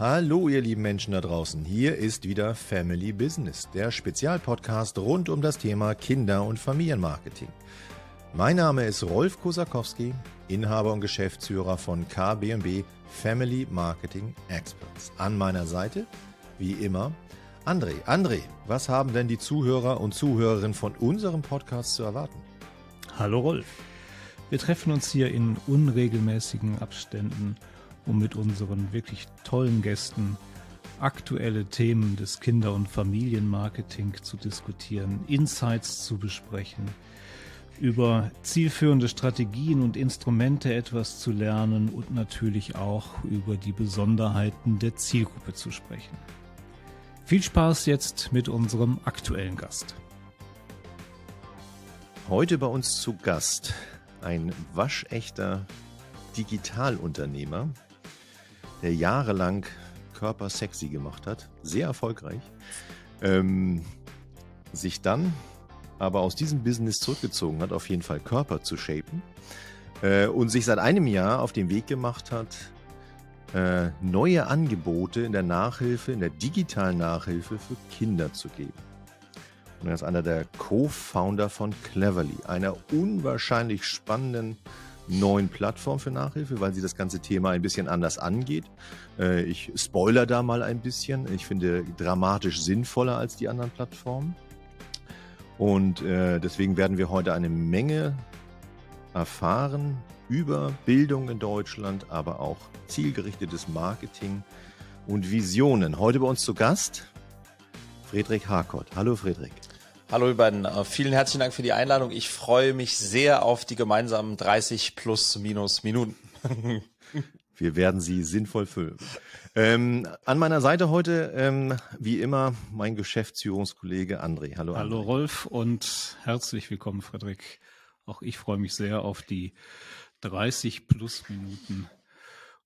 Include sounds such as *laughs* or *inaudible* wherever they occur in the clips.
Hallo, ihr lieben Menschen da draußen. Hier ist wieder Family Business, der Spezialpodcast rund um das Thema Kinder- und Familienmarketing. Mein Name ist Rolf Kosakowski, Inhaber und Geschäftsführer von KBMB Family Marketing Experts. An meiner Seite, wie immer, André. André, was haben denn die Zuhörer und Zuhörerinnen von unserem Podcast zu erwarten? Hallo Rolf. Wir treffen uns hier in unregelmäßigen Abständen um mit unseren wirklich tollen Gästen aktuelle Themen des Kinder- und Familienmarketing zu diskutieren, Insights zu besprechen, über zielführende Strategien und Instrumente etwas zu lernen und natürlich auch über die Besonderheiten der Zielgruppe zu sprechen. Viel Spaß jetzt mit unserem aktuellen Gast. Heute bei uns zu Gast ein waschechter Digitalunternehmer, der jahrelang Körper sexy gemacht hat, sehr erfolgreich, ähm, sich dann aber aus diesem Business zurückgezogen hat, auf jeden Fall Körper zu shapen äh, und sich seit einem Jahr auf den Weg gemacht hat, äh, neue Angebote in der Nachhilfe, in der digitalen Nachhilfe für Kinder zu geben. Und er ist einer der Co-Founder von Cleverly, einer unwahrscheinlich spannenden neuen Plattform für Nachhilfe, weil sie das ganze Thema ein bisschen anders angeht. Äh, ich spoiler da mal ein bisschen. Ich finde dramatisch sinnvoller als die anderen Plattformen. Und äh, deswegen werden wir heute eine Menge erfahren über Bildung in Deutschland, aber auch zielgerichtetes Marketing und Visionen. Heute bei uns zu Gast Friedrich Harkott. Hallo Friedrich. Hallo ihr beiden, äh, vielen herzlichen Dank für die Einladung. Ich freue mich sehr auf die gemeinsamen 30 plus minus Minuten. *laughs* Wir werden sie sinnvoll füllen. Ähm, an meiner Seite heute, ähm, wie immer, mein Geschäftsführungskollege André. Hallo, André. Hallo Rolf und herzlich willkommen, Frederik. Auch ich freue mich sehr auf die 30 plus Minuten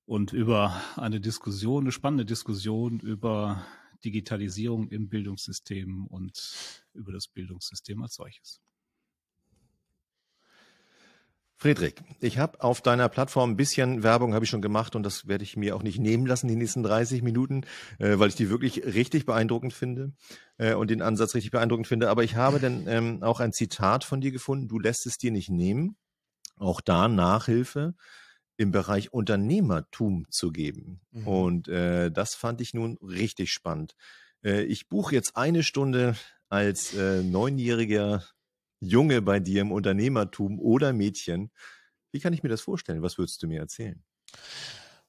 und über eine Diskussion, eine spannende Diskussion über Digitalisierung im Bildungssystem und über das Bildungssystem als solches. Friedrich, ich habe auf deiner Plattform ein bisschen Werbung habe ich schon gemacht und das werde ich mir auch nicht nehmen lassen die nächsten 30 Minuten, äh, weil ich die wirklich richtig beeindruckend finde äh, und den Ansatz richtig beeindruckend finde. Aber ich habe dann ähm, auch ein Zitat von dir gefunden. Du lässt es dir nicht nehmen. Auch da Nachhilfe im Bereich Unternehmertum zu geben. Mhm. Und äh, das fand ich nun richtig spannend. Äh, ich buche jetzt eine Stunde als äh, neunjähriger Junge bei dir im Unternehmertum oder Mädchen. Wie kann ich mir das vorstellen? Was würdest du mir erzählen?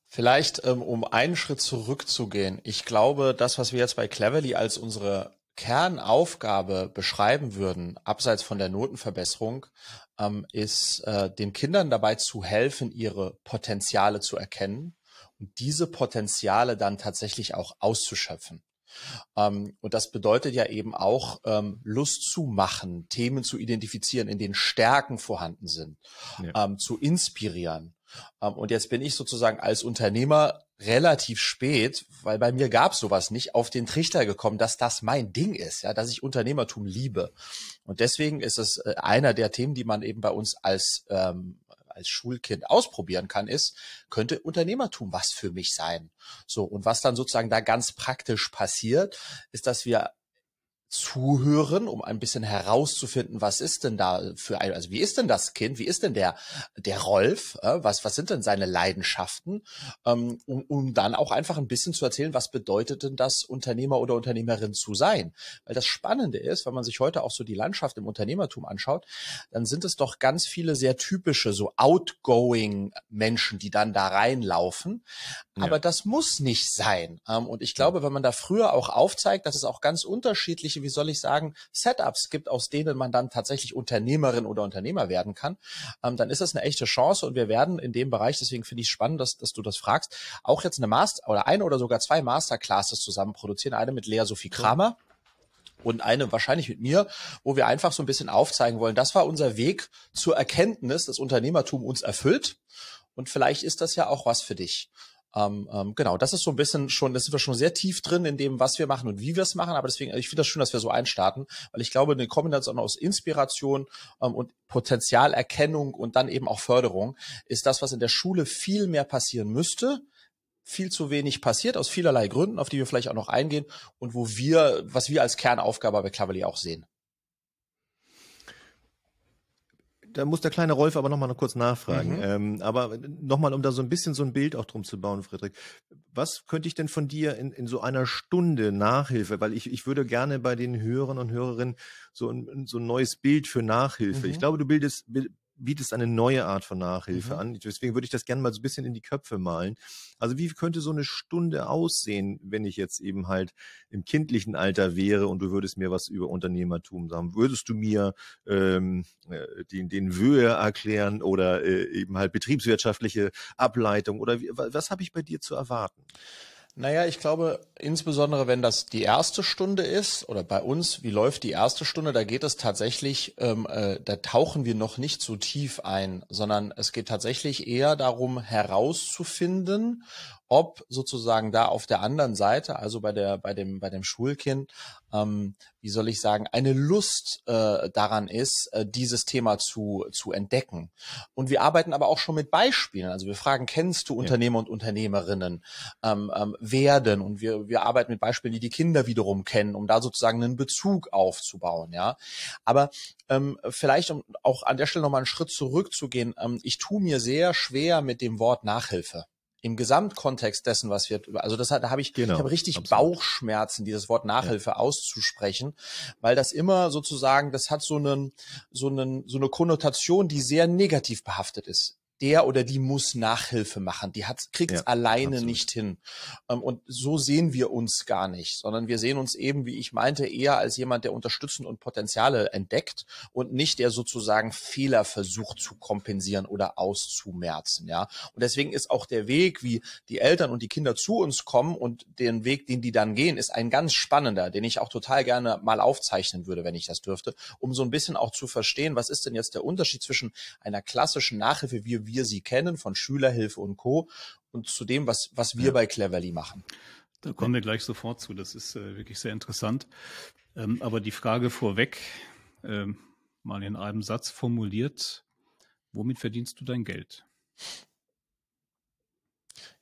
Vielleicht, ähm, um einen Schritt zurückzugehen. Ich glaube, das, was wir jetzt bei Cleverly als unsere Kernaufgabe beschreiben würden, abseits von der Notenverbesserung, ähm, ist äh, den Kindern dabei zu helfen, ihre Potenziale zu erkennen und diese Potenziale dann tatsächlich auch auszuschöpfen. Ähm, und das bedeutet ja eben auch, ähm, Lust zu machen, Themen zu identifizieren, in denen Stärken vorhanden sind, ja. Ähm, zu inspirieren, ähm, und jetzt bin ich sozusagen als Unternehmer relativ spät, weil bei mir gab es sowas nicht, auf den Trichter gekommen, dass das mein Ding ist, ja, dass ich Unternehmertum liebe. Und deswegen ist es äh, einer der Themen, die man eben bei uns als ähm, als Schulkind ausprobieren kann, ist, könnte Unternehmertum was für mich sein? So, und was dann sozusagen da ganz praktisch passiert, ist, dass wir zuhören, um ein bisschen herauszufinden, was ist denn da für ein, also wie ist denn das Kind, wie ist denn der, der Rolf, äh, was, was sind denn seine Leidenschaften, ähm, um, um dann auch einfach ein bisschen zu erzählen, was bedeutet denn das, Unternehmer oder Unternehmerin zu sein. Weil das Spannende ist, wenn man sich heute auch so die Landschaft im Unternehmertum anschaut, dann sind es doch ganz viele sehr typische, so outgoing Menschen, die dann da reinlaufen. Ja. Aber das muss nicht sein. Ähm, und ich glaube, wenn man da früher auch aufzeigt, dass es auch ganz unterschiedliche wie soll ich sagen, Setups gibt, aus denen man dann tatsächlich Unternehmerin oder Unternehmer werden kann, ähm, dann ist das eine echte Chance und wir werden in dem Bereich, deswegen finde ich es spannend, dass, dass du das fragst, auch jetzt eine Master oder eine oder sogar zwei Masterclasses zusammen produzieren, eine mit Lea Sophie Kramer. Ja und eine wahrscheinlich mit mir, wo wir einfach so ein bisschen aufzeigen wollen. Das war unser Weg zur Erkenntnis, dass Unternehmertum uns erfüllt. Und vielleicht ist das ja auch was für dich. Ähm, ähm, genau, das ist so ein bisschen schon, das sind wir schon sehr tief drin in dem, was wir machen und wie wir es machen. Aber deswegen, also ich finde das schön, dass wir so einstarten, weil ich glaube, eine Kombination aus Inspiration ähm, und Potenzialerkennung und dann eben auch Förderung ist das, was in der Schule viel mehr passieren müsste viel zu wenig passiert aus vielerlei Gründen, auf die wir vielleicht auch noch eingehen und wo wir, was wir als Kernaufgabe bei Clavalier auch sehen. da muss der kleine Rolf aber nochmal noch kurz nachfragen. Mhm. Ähm, aber nochmal, um da so ein bisschen so ein Bild auch drum zu bauen, Friedrich. Was könnte ich denn von dir in, in so einer Stunde Nachhilfe, weil ich, ich würde gerne bei den Hörern und Hörerinnen so ein, so ein neues Bild für Nachhilfe. Mhm. Ich glaube, du bildest, bietest eine neue Art von Nachhilfe mhm. an. Deswegen würde ich das gerne mal so ein bisschen in die Köpfe malen. Also wie könnte so eine Stunde aussehen, wenn ich jetzt eben halt im kindlichen Alter wäre und du würdest mir was über Unternehmertum sagen? Würdest du mir ähm, äh, den, den Wöhe erklären oder äh, eben halt betriebswirtschaftliche Ableitung oder wie, was habe ich bei dir zu erwarten? Naja, ich glaube, insbesondere wenn das die erste Stunde ist, oder bei uns, wie läuft die erste Stunde, da geht es tatsächlich, ähm, äh, da tauchen wir noch nicht so tief ein, sondern es geht tatsächlich eher darum, herauszufinden, ob sozusagen da auf der anderen Seite, also bei der, bei dem, bei dem Schulkind, ähm, wie soll ich sagen, eine Lust äh, daran ist, äh, dieses Thema zu, zu entdecken. Und wir arbeiten aber auch schon mit Beispielen. Also wir fragen, kennst du Unternehmer und Unternehmerinnen? Ähm, ähm, werden und wir, wir arbeiten mit Beispielen, die die Kinder wiederum kennen, um da sozusagen einen Bezug aufzubauen, ja. Aber ähm, vielleicht, um auch an der Stelle nochmal einen Schritt zurückzugehen, ähm, ich tue mir sehr schwer mit dem Wort Nachhilfe im Gesamtkontext dessen, was wir, also das hat, da habe ich, genau, ich habe richtig absolut. Bauchschmerzen, dieses Wort Nachhilfe ja. auszusprechen, weil das immer sozusagen, das hat so einen, so einen, so eine Konnotation, die sehr negativ behaftet ist der oder die muss Nachhilfe machen. Die kriegt es ja, alleine absolut. nicht hin. Ähm, und so sehen wir uns gar nicht, sondern wir sehen uns eben, wie ich meinte, eher als jemand, der unterstützen und Potenziale entdeckt und nicht der sozusagen Fehler versucht zu kompensieren oder auszumerzen. Ja, und deswegen ist auch der Weg, wie die Eltern und die Kinder zu uns kommen und den Weg, den die dann gehen, ist ein ganz spannender, den ich auch total gerne mal aufzeichnen würde, wenn ich das dürfte, um so ein bisschen auch zu verstehen, was ist denn jetzt der Unterschied zwischen einer klassischen Nachhilfe, wie wir wir sie kennen, von Schülerhilfe und Co. und zu dem, was, was wir ja. bei Cleverly machen. Da kommen wir gleich sofort zu. Das ist äh, wirklich sehr interessant. Ähm, aber die Frage vorweg, ähm, mal in einem Satz formuliert, womit verdienst du dein Geld?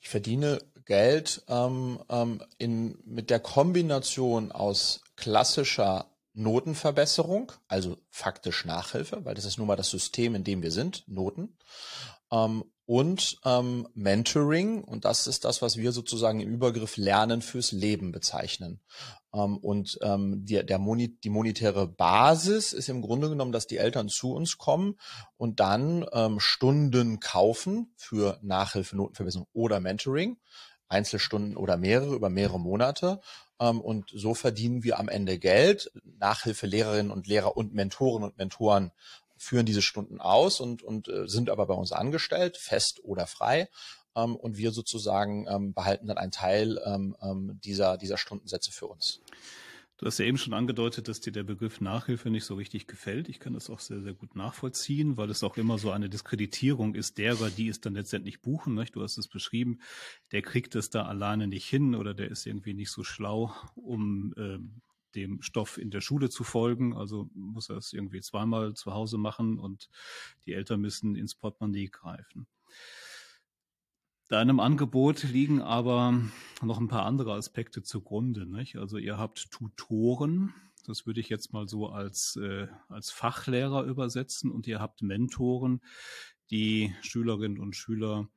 Ich verdiene Geld ähm, ähm in, mit der Kombination aus klassischer Notenverbesserung, also faktisch Nachhilfe, weil das ist nun mal das System, in dem wir sind, Noten, ähm, und ähm, Mentoring. Und das ist das, was wir sozusagen im Übergriff Lernen fürs Leben bezeichnen. Ähm, und ähm, die, der Moni die monetäre Basis ist im Grunde genommen, dass die Eltern zu uns kommen und dann ähm, Stunden kaufen für Nachhilfe, Notenverbesserung oder Mentoring. Einzelstunden oder mehrere über mehrere Monate. Ähm, und so verdienen wir am Ende Geld. Nachhilfe Lehrerinnen und Lehrer und Mentoren und Mentoren führen diese Stunden aus und, und äh, sind aber bei uns angestellt, fest oder frei. Ähm, und wir sozusagen ähm, behalten dann einen Teil ähm, ähm, dieser, dieser Stundensätze für uns. Du hast ja eben schon angedeutet, dass dir der Begriff Nachhilfe nicht so richtig gefällt. Ich kann das auch sehr, sehr gut nachvollziehen, weil es auch immer so eine Diskreditierung ist derer, die es dann letztendlich buchen. Du hast es beschrieben, der kriegt es da alleine nicht hin oder der ist irgendwie nicht so schlau, um ähm, dem Stoff in der Schule zu folgen. Also muss er es irgendwie zweimal zu Hause machen und die Eltern müssen ins Portemonnaie greifen. Deinem Angebot liegen aber noch ein paar andere Aspekte zugrunde. Nicht? Also ihr habt Tutoren, das würde ich jetzt mal so als, äh, als Fachlehrer übersetzen, und ihr habt Mentoren, die Schülerinnen und Schüler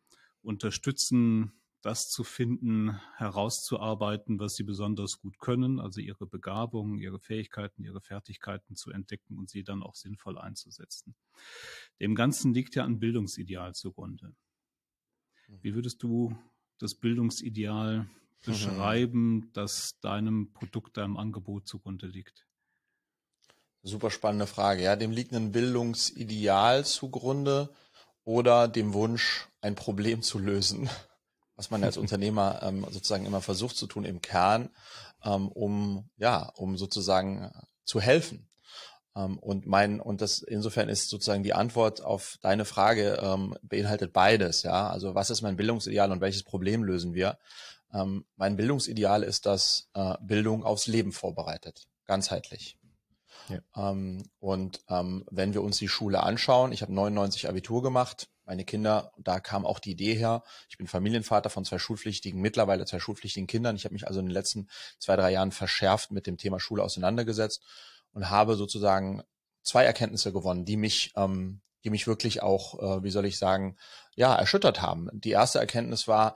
unterstützen, das zu finden, herauszuarbeiten, was sie besonders gut können, also ihre Begabungen, ihre Fähigkeiten, ihre Fertigkeiten zu entdecken und sie dann auch sinnvoll einzusetzen. Dem Ganzen liegt ja ein Bildungsideal zugrunde. Mhm. Wie würdest du das Bildungsideal mhm. beschreiben, das deinem Produkt, deinem Angebot zugrunde liegt? Super spannende Frage. Ja, dem liegt ein Bildungsideal zugrunde oder dem Wunsch, ein Problem zu lösen was man als Unternehmer ähm, sozusagen immer versucht zu tun im Kern, ähm, um ja, um sozusagen äh, zu helfen. Ähm, und mein und das insofern ist sozusagen die Antwort auf deine Frage ähm, beinhaltet beides. Ja, also was ist mein Bildungsideal und welches Problem lösen wir? Ähm, mein Bildungsideal ist, dass äh, Bildung aufs Leben vorbereitet, ganzheitlich. Ja. Ähm, und ähm, wenn wir uns die Schule anschauen, ich habe 99 Abitur gemacht meine Kinder, da kam auch die Idee her. Ich bin Familienvater von zwei schulpflichtigen, mittlerweile zwei schulpflichtigen Kindern. Ich habe mich also in den letzten zwei, drei Jahren verschärft mit dem Thema Schule auseinandergesetzt und habe sozusagen zwei Erkenntnisse gewonnen, die mich, ähm, die mich wirklich auch, äh, wie soll ich sagen, ja, erschüttert haben. Die erste Erkenntnis war,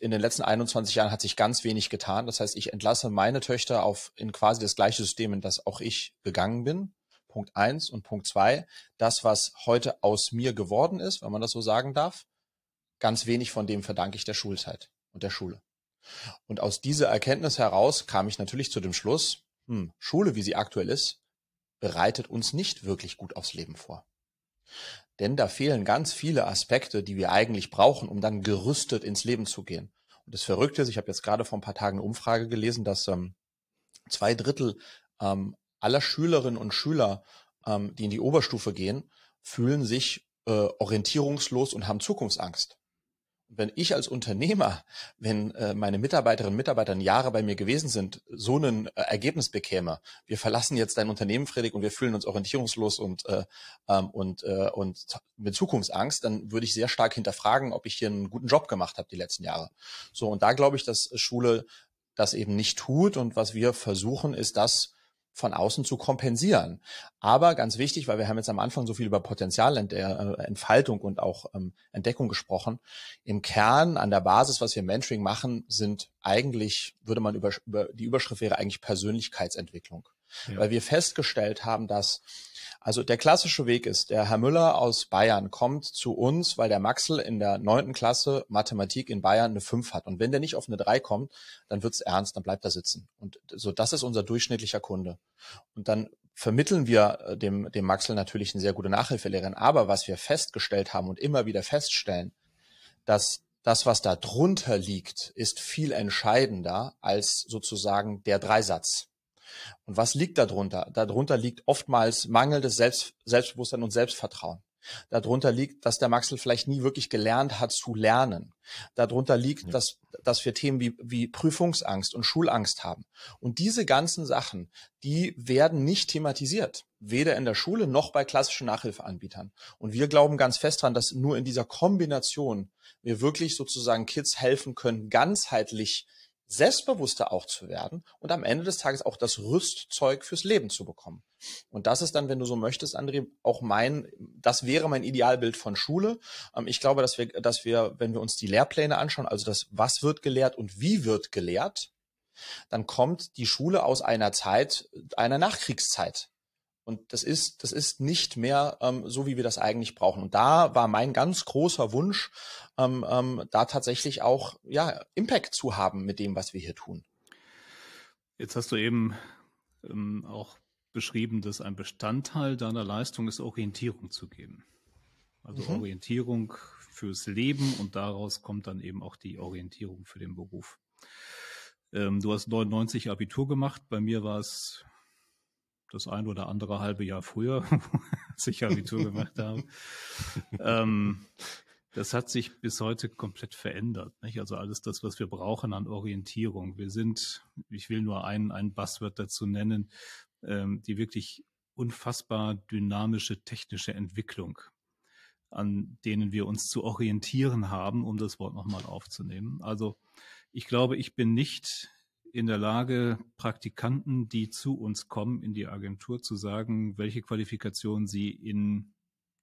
in den letzten 21 Jahren hat sich ganz wenig getan. Das heißt, ich entlasse meine Töchter auf in quasi das gleiche System, in das auch ich gegangen bin. Punkt eins und Punkt zwei, das, was heute aus mir geworden ist, wenn man das so sagen darf, ganz wenig von dem verdanke ich der Schulzeit und der Schule. Und aus dieser Erkenntnis heraus kam ich natürlich zu dem Schluss, hm, Schule, wie sie aktuell ist, bereitet uns nicht wirklich gut aufs Leben vor. Denn da fehlen ganz viele Aspekte, die wir eigentlich brauchen, um dann gerüstet ins Leben zu gehen. Und das Verrückte ist, ich habe jetzt gerade vor ein paar Tagen eine Umfrage gelesen, dass ähm, zwei Drittel ähm, aller Schülerinnen und Schüler, ähm, die in die Oberstufe gehen, fühlen sich äh, orientierungslos und haben Zukunftsangst. Wenn ich als Unternehmer, *laughs* wenn äh, meine Mitarbeiterinnen und Mitarbeiter Jahre bei mir gewesen sind, so ein äh, Ergebnis bekäme, wir verlassen jetzt dein Unternehmen, Fredrik, und wir fühlen uns orientierungslos und, äh, ähm, und, und mit Zukunftsangst, dann würde ich sehr stark hinterfragen, ob ich hier einen guten Job gemacht habe die letzten Jahre. So, und da glaube ich, dass Schule das eben nicht tut. Und was wir versuchen, ist das von außen zu kompensieren. Aber ganz wichtig, weil wir haben jetzt am Anfang so viel über Potenzialentfaltung äh, und auch ähm, Entdeckung gesprochen. Im Kern, an der Basis, was wir Mentoring machen, sind eigentlich, würde man über, über die Überschrift wäre eigentlich Persönlichkeitsentwicklung. Ja. Weil wir festgestellt haben, dass also der klassische Weg ist, der Herr Müller aus Bayern kommt zu uns, weil der Maxel in der neunten Klasse Mathematik in Bayern eine 5 hat. Und wenn der nicht auf eine 3 kommt, dann wird's ernst, dann bleibt er sitzen. Und so, das ist unser durchschnittlicher Kunde. Und dann vermitteln wir äh, dem, dem Maxel natürlich eine sehr gute Nachhilfelehrerin. Aber was wir festgestellt haben und immer wieder feststellen, dass das, was da drunter liegt, ist viel entscheidender als sozusagen der Dreisatz. Und was liegt darunter? Darunter liegt oftmals mangelndes Selbst Selbstbewusstsein und Selbstvertrauen. Darunter liegt, dass der Maxel vielleicht nie wirklich gelernt hat zu lernen. Darunter liegt, ja. dass, dass wir Themen wie, wie Prüfungsangst und Schulangst haben. Und diese ganzen Sachen, die werden nicht thematisiert. Weder in der Schule noch bei klassischen Nachhilfeanbietern. Und wir glauben ganz fest daran, dass nur in dieser Kombination wir wirklich sozusagen Kids helfen können, ganzheitlich selbstbewusster auch zu werden und am Ende des Tages auch das Rüstzeug fürs Leben zu bekommen. Und das ist dann, wenn du so möchtest, André, auch mein, das wäre mein Idealbild von Schule. Ähm, ich glaube, dass wir, dass wir, wenn wir uns die Lehrpläne anschauen, also das, was wird gelehrt und wie wird gelehrt, dann kommt die Schule aus einer Zeit, einer Nachkriegszeit. Und das ist, das ist nicht mehr ähm, so, wie wir das eigentlich brauchen. Und da war mein ganz großer Wunsch, ähm, ähm, da tatsächlich auch ja, Impact zu haben mit dem, was wir hier tun. Jetzt hast du eben ähm, auch beschrieben, dass ein Bestandteil deiner Leistung ist, Orientierung zu geben. Also mhm. Orientierung fürs Leben und daraus kommt dann eben auch die Orientierung für den Beruf. Ähm, du hast 99 Abitur gemacht, bei mir war es das ein oder andere halbe Jahr früher, als *laughs* ich Abitur gemacht habe. ähm, das hat sich bis heute komplett verändert. Nicht? Also alles das, was wir brauchen an Orientierung. Wir sind, ich will nur ein, ein Buzzword dazu nennen, ähm, die wirklich unfassbar dynamische technische Entwicklung, an denen wir uns zu orientieren haben, um das Wort nochmal aufzunehmen. Also ich glaube, ich bin nicht in der Lage, Praktikanten, die zu uns kommen, in die Agentur zu sagen, welche Qualifikation sie in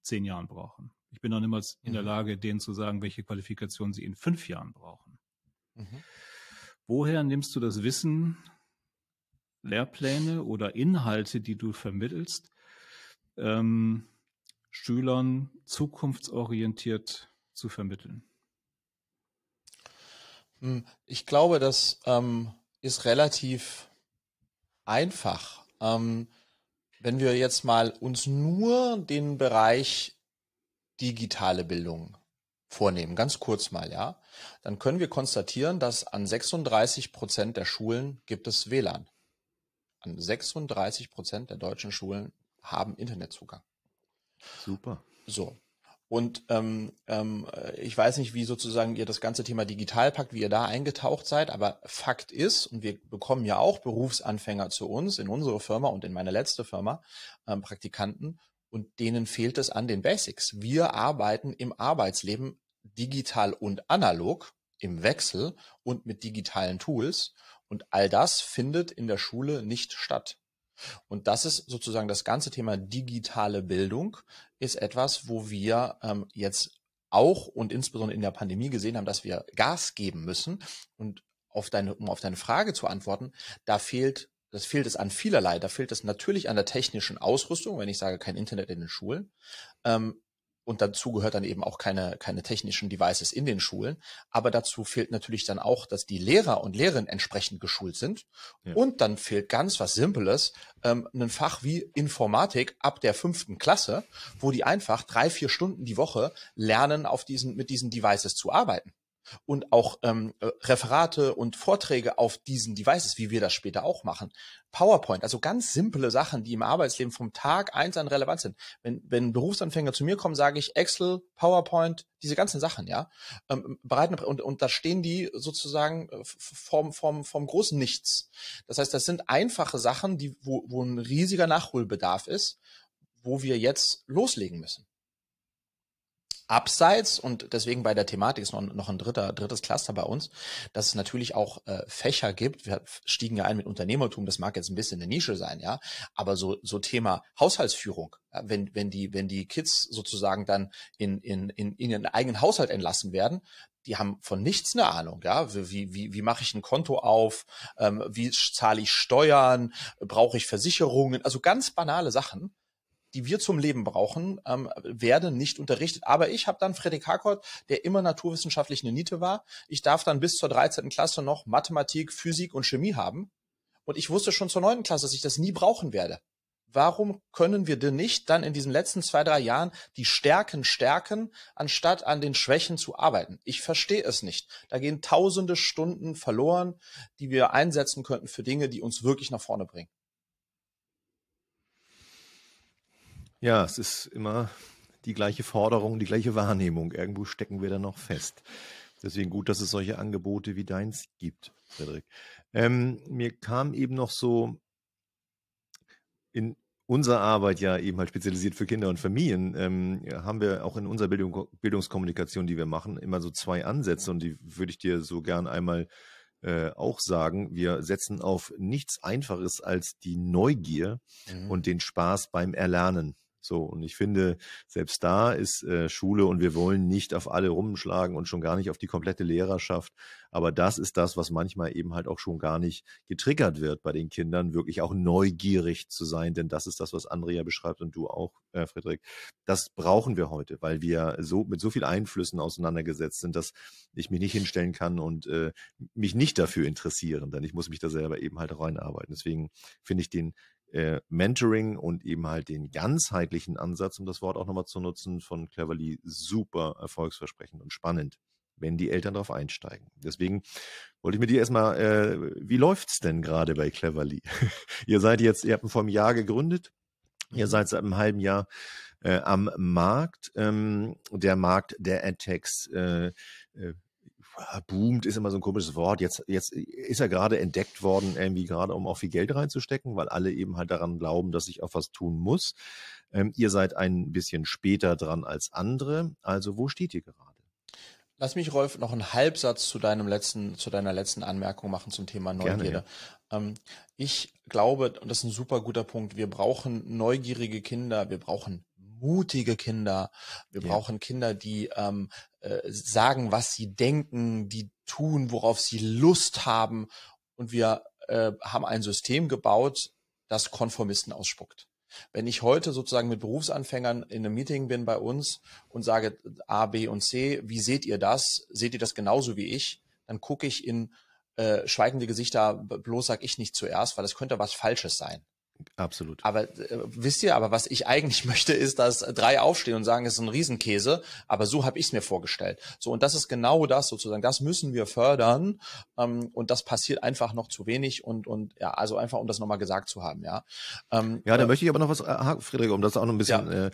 zehn Jahren brauchen. Ich bin noch niemals in der mhm. Lage, denen zu sagen, welche Qualifikation sie in fünf Jahren brauchen. Mhm. Woher nimmst du das Wissen, Lehrpläne oder Inhalte, die du vermittelst, ähm, Schülern zukunftsorientiert zu vermitteln? Hm, ich glaube, dass ähm, ist relativ einfach. Ähm, wenn wir jetzt mal uns nur den Bereich digitale Bildung vornehmen, ganz kurz mal, ja, dann können wir konstatieren, dass an 36 Prozent der Schulen gibt es WLAN. An 36 Prozent der deutschen Schulen haben Internetzugang. Super. So. Und ähm, ähm, äh, ich weiß nicht, wie sozusagen ihr das ganze Thema Digitalpakt, wie ihr da eingetaucht seid, aber Fakt ist, und wir bekommen ja auch Berufsanfänger zu uns in unsere Firma und in meine letzte Firma, ähm, Praktikanten, und denen fehlt es an den Basics. Wir arbeiten im Arbeitsleben digital und analog, im Wechsel und mit digitalen Tools. Und all das findet in der Schule nicht statt. Und das ist sozusagen das ganze Thema digitale Bildung, ist etwas, wo wir ähm, jetzt auch und insbesondere in der Pandemie gesehen haben, dass wir Gas geben müssen. Und auf deine, um auf deine Frage zu antworten, da fehlt, das fehlt es an vielerlei. Da fehlt es natürlich an der technischen Ausrüstung, wenn ich sage kein Internet in den Schulen. Ähm, und dazu gehört dann eben auch keine, keine technischen Devices in den Schulen. Aber dazu fehlt natürlich dann auch, dass die Lehrer und Lehrerinnen entsprechend geschult sind. Ja. Und dann fehlt ganz was Simples, ähm, ein Fach wie Informatik ab der fünften Klasse, wo die einfach drei, vier Stunden die Woche lernen, auf diesen, mit diesen Devices zu arbeiten und auch ähm, äh, Referate und Vorträge auf diesen Devices, wie wir das später auch machen. PowerPoint, also ganz simple Sachen, die im Arbeitsleben vom Tag eins an relevant sind. Wenn, wenn Berufsanfänger zu mir kommen, sage ich Excel, PowerPoint, diese ganzen Sachen, ja. Ähm, bereiten, und, und da stehen die sozusagen äh, vom, vom, vom großen Nichts. Das heißt, das sind einfache Sachen, die, wo, wo ein riesiger Nachholbedarf ist, wo wir jetzt loslegen müssen abseits und deswegen bei der Thematik ist noch, noch ein dritter, drittes Cluster bei uns, dass es natürlich auch äh, Fächer gibt. Wir stiegen ja ein mit Unternehmertum, das mag jetzt ein bisschen eine Nische sein, ja, aber so, so Thema Haushaltsführung, ja, wenn, wenn die, wenn die Kids sozusagen dann in, in, in, in ihren eigenen Haushalt entlassen werden, die haben von nichts eine Ahnung, ja. Wie, wie, wie mache ich ein Konto auf? Ähm, wie zahle ich Steuern? Brauche ich Versicherungen? Also ganz banale Sachen die wir zum Leben brauchen, ähm, werden nicht unterrichtet. Aber ich habe dann Fredrik Harkort, der immer naturwissenschaftlich eine Niete war. Ich darf dann bis zur 13. Klasse noch Mathematik, Physik und Chemie haben. Und ich wusste schon zur 9. Klasse, dass ich das nie brauchen werde. Warum können wir denn nicht dann in diesen letzten zwei, drei Jahren die Stärken stärken, anstatt an den Schwächen zu arbeiten? Ich verstehe es nicht. Da gehen tausende Stunden verloren, die wir einsetzen könnten für Dinge, die uns wirklich nach vorne bringen. Ja, es ist immer die gleiche Forderung, die gleiche Wahrnehmung. Irgendwo stecken wir da noch fest. Deswegen gut, dass es solche Angebote wie deins gibt, Frederik. Ähm, mir kam eben noch so in unserer Arbeit ja eben halt spezialisiert für Kinder und Familien, ähm, haben wir auch in unserer Bildung, Bildungskommunikation, die wir machen, immer so zwei Ansätze und die würde ich dir so gern einmal äh, auch sagen. Wir setzen auf nichts Einfaches als die Neugier mhm. und den Spaß beim Erlernen. So, und ich finde, selbst da ist äh, Schule und wir wollen nicht auf alle rumschlagen und schon gar nicht auf die komplette Lehrerschaft. Aber das ist das, was manchmal eben halt auch schon gar nicht getriggert wird bei den Kindern, wirklich auch neugierig zu sein. Denn das ist das, was Andrea beschreibt und du auch, äh, Friedrich. Das brauchen wir heute, weil wir so mit so viel Einflüssen auseinandergesetzt sind, dass ich mich nicht hinstellen kann und äh, mich nicht dafür interessieren. Denn ich muss mich da selber eben halt reinarbeiten. Deswegen finde ich den äh, Mentoring und eben halt den ganzheitlichen Ansatz, um das Wort auch nochmal zu nutzen, von Cleverly super erfolgsversprechend und spannend wenn die Eltern darauf einsteigen. Deswegen wollte ich mit dir erstmal, äh, wie läuft's denn gerade bei Cleverly? *laughs* ihr seid jetzt, ihr habt vor einem Jahr gegründet, ihr seid seit einem halben Jahr äh, am Markt. Ähm, der Markt der AdTechs äh, äh Ah, boomt ist immer so ein komisches Wort. Jetzt, jetzt ist er gerade entdeckt worden, irgendwie gerade, um auch viel Geld reinzustecken, weil alle eben halt daran glauben, dass ich auch was tun muss. Ähm, ihr seid ein bisschen später dran als andere. Also wo steht ihr gerade? Lass mich, Rolf, noch einen Halbsatz zu deinem letzten, zu deiner letzten Anmerkung machen zum Thema Neugierde. Gerne, ja. ähm, ich glaube, und das ist ein super guter Punkt, wir brauchen neugierige Kinder, wir brauchen mutige Kinder. Wir ja. brauchen Kinder, die ähm, äh, sagen, was sie denken, die tun, worauf sie Lust haben. Und wir äh, haben ein System gebaut, das Konformisten ausspuckt. Wenn ich heute sozusagen mit Berufsanfängern in einem Meeting bin bei uns und sage A, B und C, wie seht ihr das? Seht ihr das genauso wie ich? Dann gucke ich in äh, schweigende Gesichter, bloß sage ich nicht zuerst, weil das könnte was Falsches sein. Absolut. Aber äh, wisst ihr, aber was ich eigentlich *laughs* möchte, ist, dass drei aufstehen und sagen, es ist ein Riesenkäse, aber so habe ich es mir vorgestellt. So, und das ist genau das sozusagen. Das müssen wir fördern. Ähm, und das passiert einfach noch zu wenig und, und ja, also einfach, um das nochmal gesagt zu haben, ja. Ähm, ja, da äh, möchte ich aber noch was, äh, Friedrich, um das auch noch ein bisschen, ja. äh,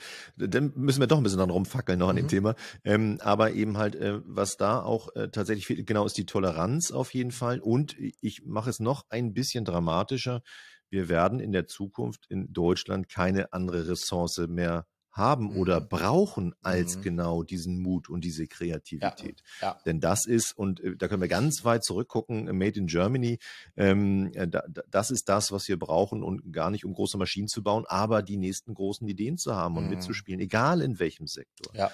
dann müssen wir doch ein bisschen dann rumfackeln noch an mhm. dem Thema. Ähm, aber eben halt, äh, was da auch äh, tatsächlich fehlt, genau ist die Toleranz auf jeden Fall. Und ich mache es noch ein bisschen dramatischer wir werden in der Zukunft in Deutschland keine andere Ressource mehr haben mhm. oder brauchen als mhm. genau diesen Mut und diese Kreativität. Ja, ja. Denn das ist, und äh, da können wir ganz weit zurückgucken, äh, Made in Germany, ähm, äh, da, das ist das, was wir brauchen und gar nicht, um große Maschinen zu bauen, aber die nächsten großen Ideen zu haben und mhm. mitzuspielen, egal in welchem Sektor. Ja,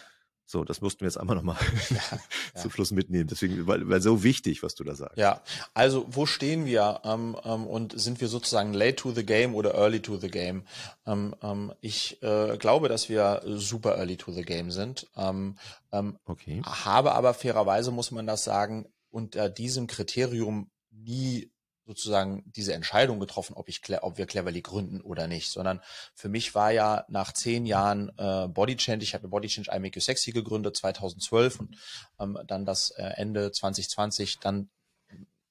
so, das mussten wir jetzt einmal nochmal *laughs* ja, *laughs* ja. zum Schluss mitnehmen. Deswegen, weil, weil so wichtig, was du da sagst. Ja, also wo stehen wir ähm, ähm, und sind wir sozusagen late to the game oder early to the game? Ähm, ähm ich äh, glaube, dass wir super early to the game sind. Ähm, ähm, okay. Habe aber fairerweise, muss man das sagen, unter diesem Kriterium nie sozusagen diese Entscheidung getroffen, ob ich, ob wir Cleverly gründen oder nicht, sondern für mich war ja nach zehn Jahren äh, Body Change, ich hatte Body Change I Make You Sexy gegründet 2012 und ähm, dann das äh, Ende 2020 dann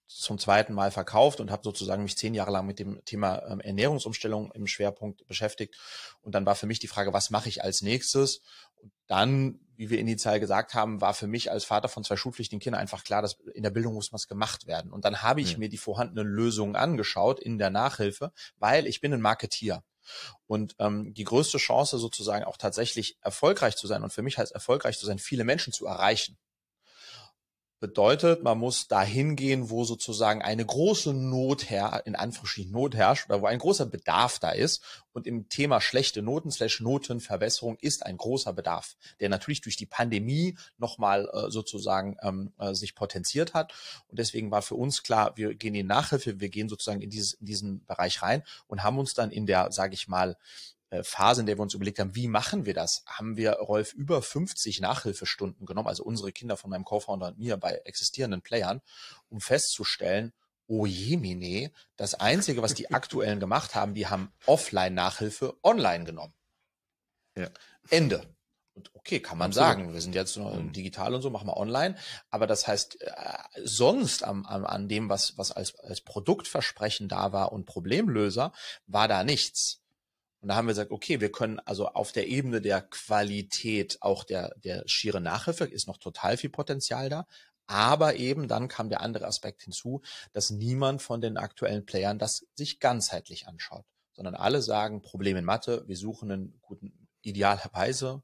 zum zweiten Mal verkauft und habe sozusagen mich zehn Jahre lang mit dem Thema ähm, Ernährungsumstellung im Schwerpunkt beschäftigt und dann war für mich die Frage, was mache ich als nächstes? Und dann wie wir initial gesagt haben, war für mich als Vater von zwei schulpflichtigen Kindern einfach klar, dass in der Bildung muss was gemacht werden. Und dann habe ich ja. Hm. mir die vorhandenen Lösungen angeschaut in der Nachhilfe, weil ich bin ein Marketier. Und ähm, die größte Chance sozusagen auch tatsächlich erfolgreich zu sein, und für mich heißt erfolgreich zu sein, viele Menschen zu erreichen. Bedeutet, man muss dahin gehen, wo sozusagen eine große Not her, in Anführungsstrichen Not herrscht oder wo ein großer Bedarf da ist. Und im Thema schlechte Noten slash Notenverbesserung ist ein großer Bedarf, der natürlich durch die Pandemie nochmal äh, sozusagen ähm, äh, sich potenziert hat. Und deswegen war für uns klar, wir gehen in Nachhilfe, wir gehen sozusagen in, dieses, in diesen Bereich rein und haben uns dann in der, sage ich mal, äh, Phase, in der wir uns überlegt haben, wie machen wir das, haben wir, Rolf, über 50 Nachhilfestunden genommen, also unsere Kinder von meinem Co-Founder und mir bei existierenden Playern, um festzustellen, oh je, Mine, das Einzige, was die *laughs* aktuellen gemacht haben, die haben Offline-Nachhilfe online genommen. Ja. Ende. Und okay, kann man sagen, wir sind jetzt mhm. digital und so, machen wir online. Aber das heißt, äh, sonst am, am, an dem, was, was als, als Produktversprechen da war und Problemlöser, war da nichts. Und da haben wir gesagt, okay, wir können also auf der Ebene der Qualität, auch der, der schiere Nachhilfe, ist noch total viel Potenzial da. Aber eben dann kam der andere Aspekt hinzu, dass niemand von den aktuellen Playern das sich ganzheitlich anschaut, sondern alle sagen, Problem in Mathe, wir suchen einen guten, idealerweise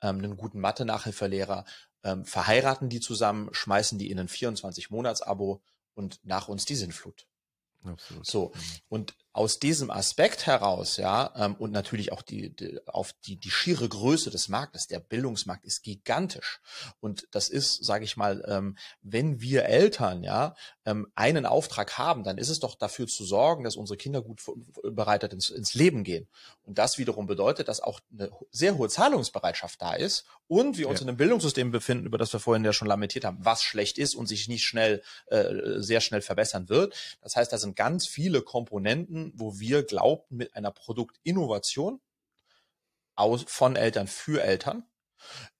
ähm, einen guten Mathe-Nachhilfelehrer, ähm, verheiraten die zusammen, schmeißen die in ein 24-Monats-Abo und nach uns die Sinnflut. Absolut. So, mhm. und aus diesem Aspekt heraus, ja, ähm, und natürlich auch die, die, auf die, die schiere Größe des Marktes, der Bildungsmarkt ist gigantisch. Und das ist, sage ich mal, ähm, wenn wir Eltern ja ähm, einen Auftrag haben, dann ist es doch dafür zu sorgen, dass unsere Kinder gut vorbereitet ins, ins Leben gehen. Und das wiederum bedeutet, dass auch eine sehr hohe Zahlungsbereitschaft da ist und wir ja. uns in einem Bildungssystem befinden, über das wir vorhin ja schon lamentiert haben, was schlecht ist und sich nicht schnell, äh, sehr schnell verbessern wird. Das heißt, da sind ganz viele Komponenten wo wir glaubten, mit einer Produktinnovation aus, von Eltern für Eltern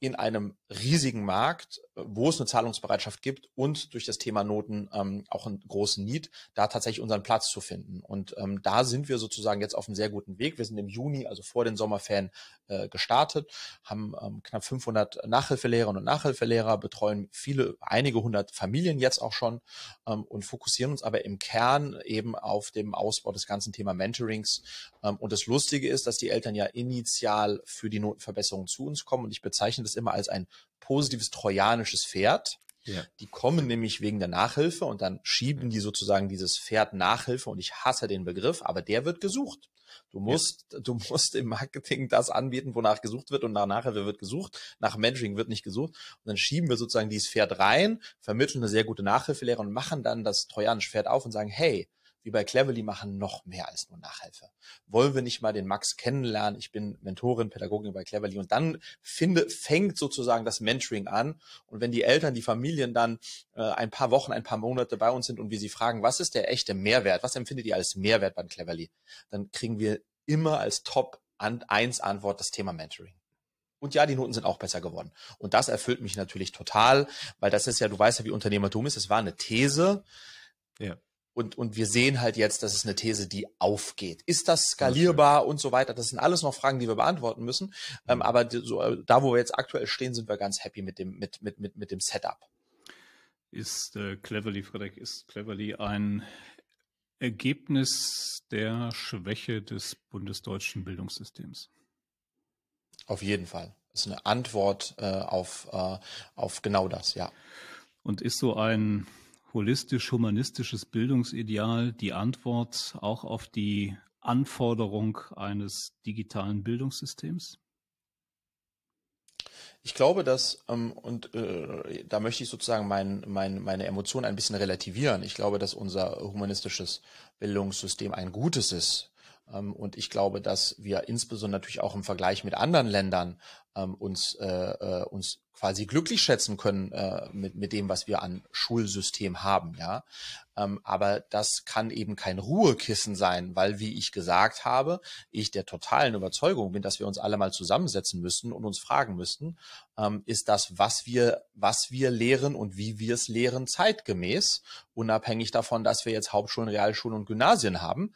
in einem riesigen Markt, äh, wo es eine Zahlungsbereitschaft gibt und durch das Thema Noten ähm, auch einen großen Need, da tatsächlich unseren Platz zu finden. Und ähm, da sind wir sozusagen jetzt auf einem sehr guten Weg. Wir sind im Juni, also vor den Sommerferien, äh, gestartet, haben ähm, knapp 500 Nachhilfelehrerinnen und Nachhilfelehrer, betreuen viele, einige hundert Familien jetzt auch schon ähm, und fokussieren uns aber im Kern eben auf dem Ausbau des ganzen Thema Mentorings. Ähm, und das Lustige ist, dass die Eltern ja initial für die Notenverbesserung zu uns kommen und ich bin bezeichne das immer als ein positives trojanisches Pferd. Ja. Die kommen nämlich wegen der Nachhilfe und dann schieben die sozusagen dieses Pferd Nachhilfe und ich hasse den Begriff, aber der wird gesucht. Du musst, ja. du musst im Marketing das anbieten, wonach gesucht wird und nach Nachhilfe wird gesucht, nach Mentoring wird nicht gesucht. Und dann schieben wir sozusagen dieses Pferd rein, vermitteln eine sehr gute Nachhilfelehre und machen dann das trojanische Pferd auf und sagen, hey, wie bei Cleverly machen, noch mehr als nur Nachhilfe. Wollen wir nicht mal den Max kennenlernen? Ich bin Mentorin, Pädagogin bei Cleverly und dann finde, fängt sozusagen das Mentoring an. Und wenn die Eltern, die Familien dann äh, ein paar Wochen, ein paar Monate bei uns sind und wir sie fragen, was ist der echte Mehrwert? Was empfindet ihr als Mehrwert beim Cleverly? Dann kriegen wir immer als Top 1 Antwort das Thema Mentoring. Und ja, die Noten sind auch besser geworden. Und das erfüllt mich natürlich total, weil das ist ja, du weißt ja, wie Unternehmertum ist. Es war eine These. Ja. Und, und wir sehen halt jetzt, das ist eine These, die aufgeht. Ist das skalierbar und so weiter? Das sind alles noch Fragen, die wir beantworten müssen. Mhm. Ähm, aber so, äh, da, wo wir jetzt aktuell stehen, sind wir ganz happy mit dem, mit, mit, mit, mit dem Setup. Ist äh, Cleverly, Frederik, ist Cleverly ein Ergebnis der Schwäche des bundesdeutschen Bildungssystems? Auf jeden Fall. Das ist eine Antwort äh, auf, äh, auf genau das, ja. Und ist so ein holistisch-humanistisches Bildungsideal die Antwort auch auf die Anforderung eines digitalen Bildungssystems? Ich glaube, dass, ähm, und äh, da möchte ich sozusagen mein, mein, meine Emotionen ein bisschen relativieren. Ich glaube, dass unser humanistisches Bildungssystem ein gutes ist. Ähm, und ich glaube, dass wir insbesondere natürlich auch im Vergleich mit anderen Ländern ähm, uns, äh, äh, uns quasi glücklich schätzen können äh, mit, mit dem, was wir an Schulsystem haben, ja. Ähm, aber das kann eben kein Ruhekissen sein, weil, wie ich gesagt habe, ich der totalen Überzeugung bin, dass wir uns alle mal zusammensetzen müssten und uns fragen müssten, ist das, was wir, was wir lehren und wie wir es lehren, zeitgemäß, unabhängig davon, dass wir jetzt Hauptschulen, Realschulen und Gymnasien haben,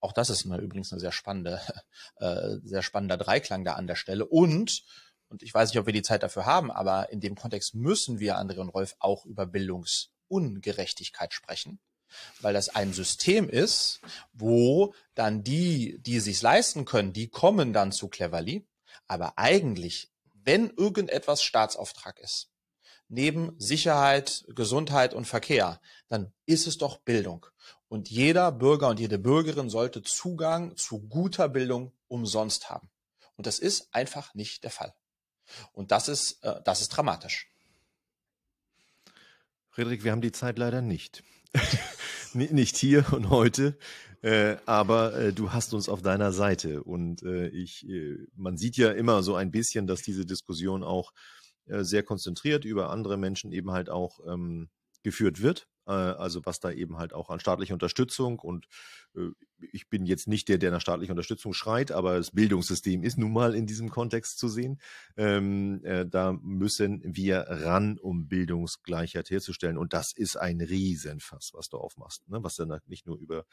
auch das ist mal übrigens eine sehr spannende, *laughs* äh, sehr spannender Dreiklang da an der Stelle. Und, und ich weiß nicht, ob wir die Zeit dafür haben, aber in dem Kontext müssen wir, André und Rolf, auch über Bildungsungerechtigkeit sprechen weil das ein System ist, wo dann die, die es sich leisten können, die kommen dann zu Cleverly. Aber eigentlich, wenn irgendetwas Staatsauftrag ist, neben Sicherheit, Gesundheit und Verkehr, dann ist es doch Bildung. Und jeder Bürger und jede Bürgerin sollte Zugang zu guter Bildung umsonst haben. Und das ist einfach nicht der Fall. Und das ist, äh, das ist dramatisch. Friedrich, wir haben die Zeit leider nicht. *laughs* nicht hier und heute, äh, aber äh, du hast uns auf deiner Seite. Und äh, ich, äh, man sieht ja immer so ein bisschen, dass diese Diskussion auch äh, sehr konzentriert über andere Menschen eben halt auch ähm, geführt wird. Äh, also was da eben halt auch an staatlicher Unterstützung und äh, ich bin jetzt nicht der, der nach staatlicher Unterstützung schreit, aber das Bildungssystem ist nun mal in diesem Kontext zu sehen. Ähm, äh, da müssen wir ran, um Bildungsgleichheit herzustellen. Und das ist ein Riesenfass, was du aufmachst, ne? was dann nicht nur über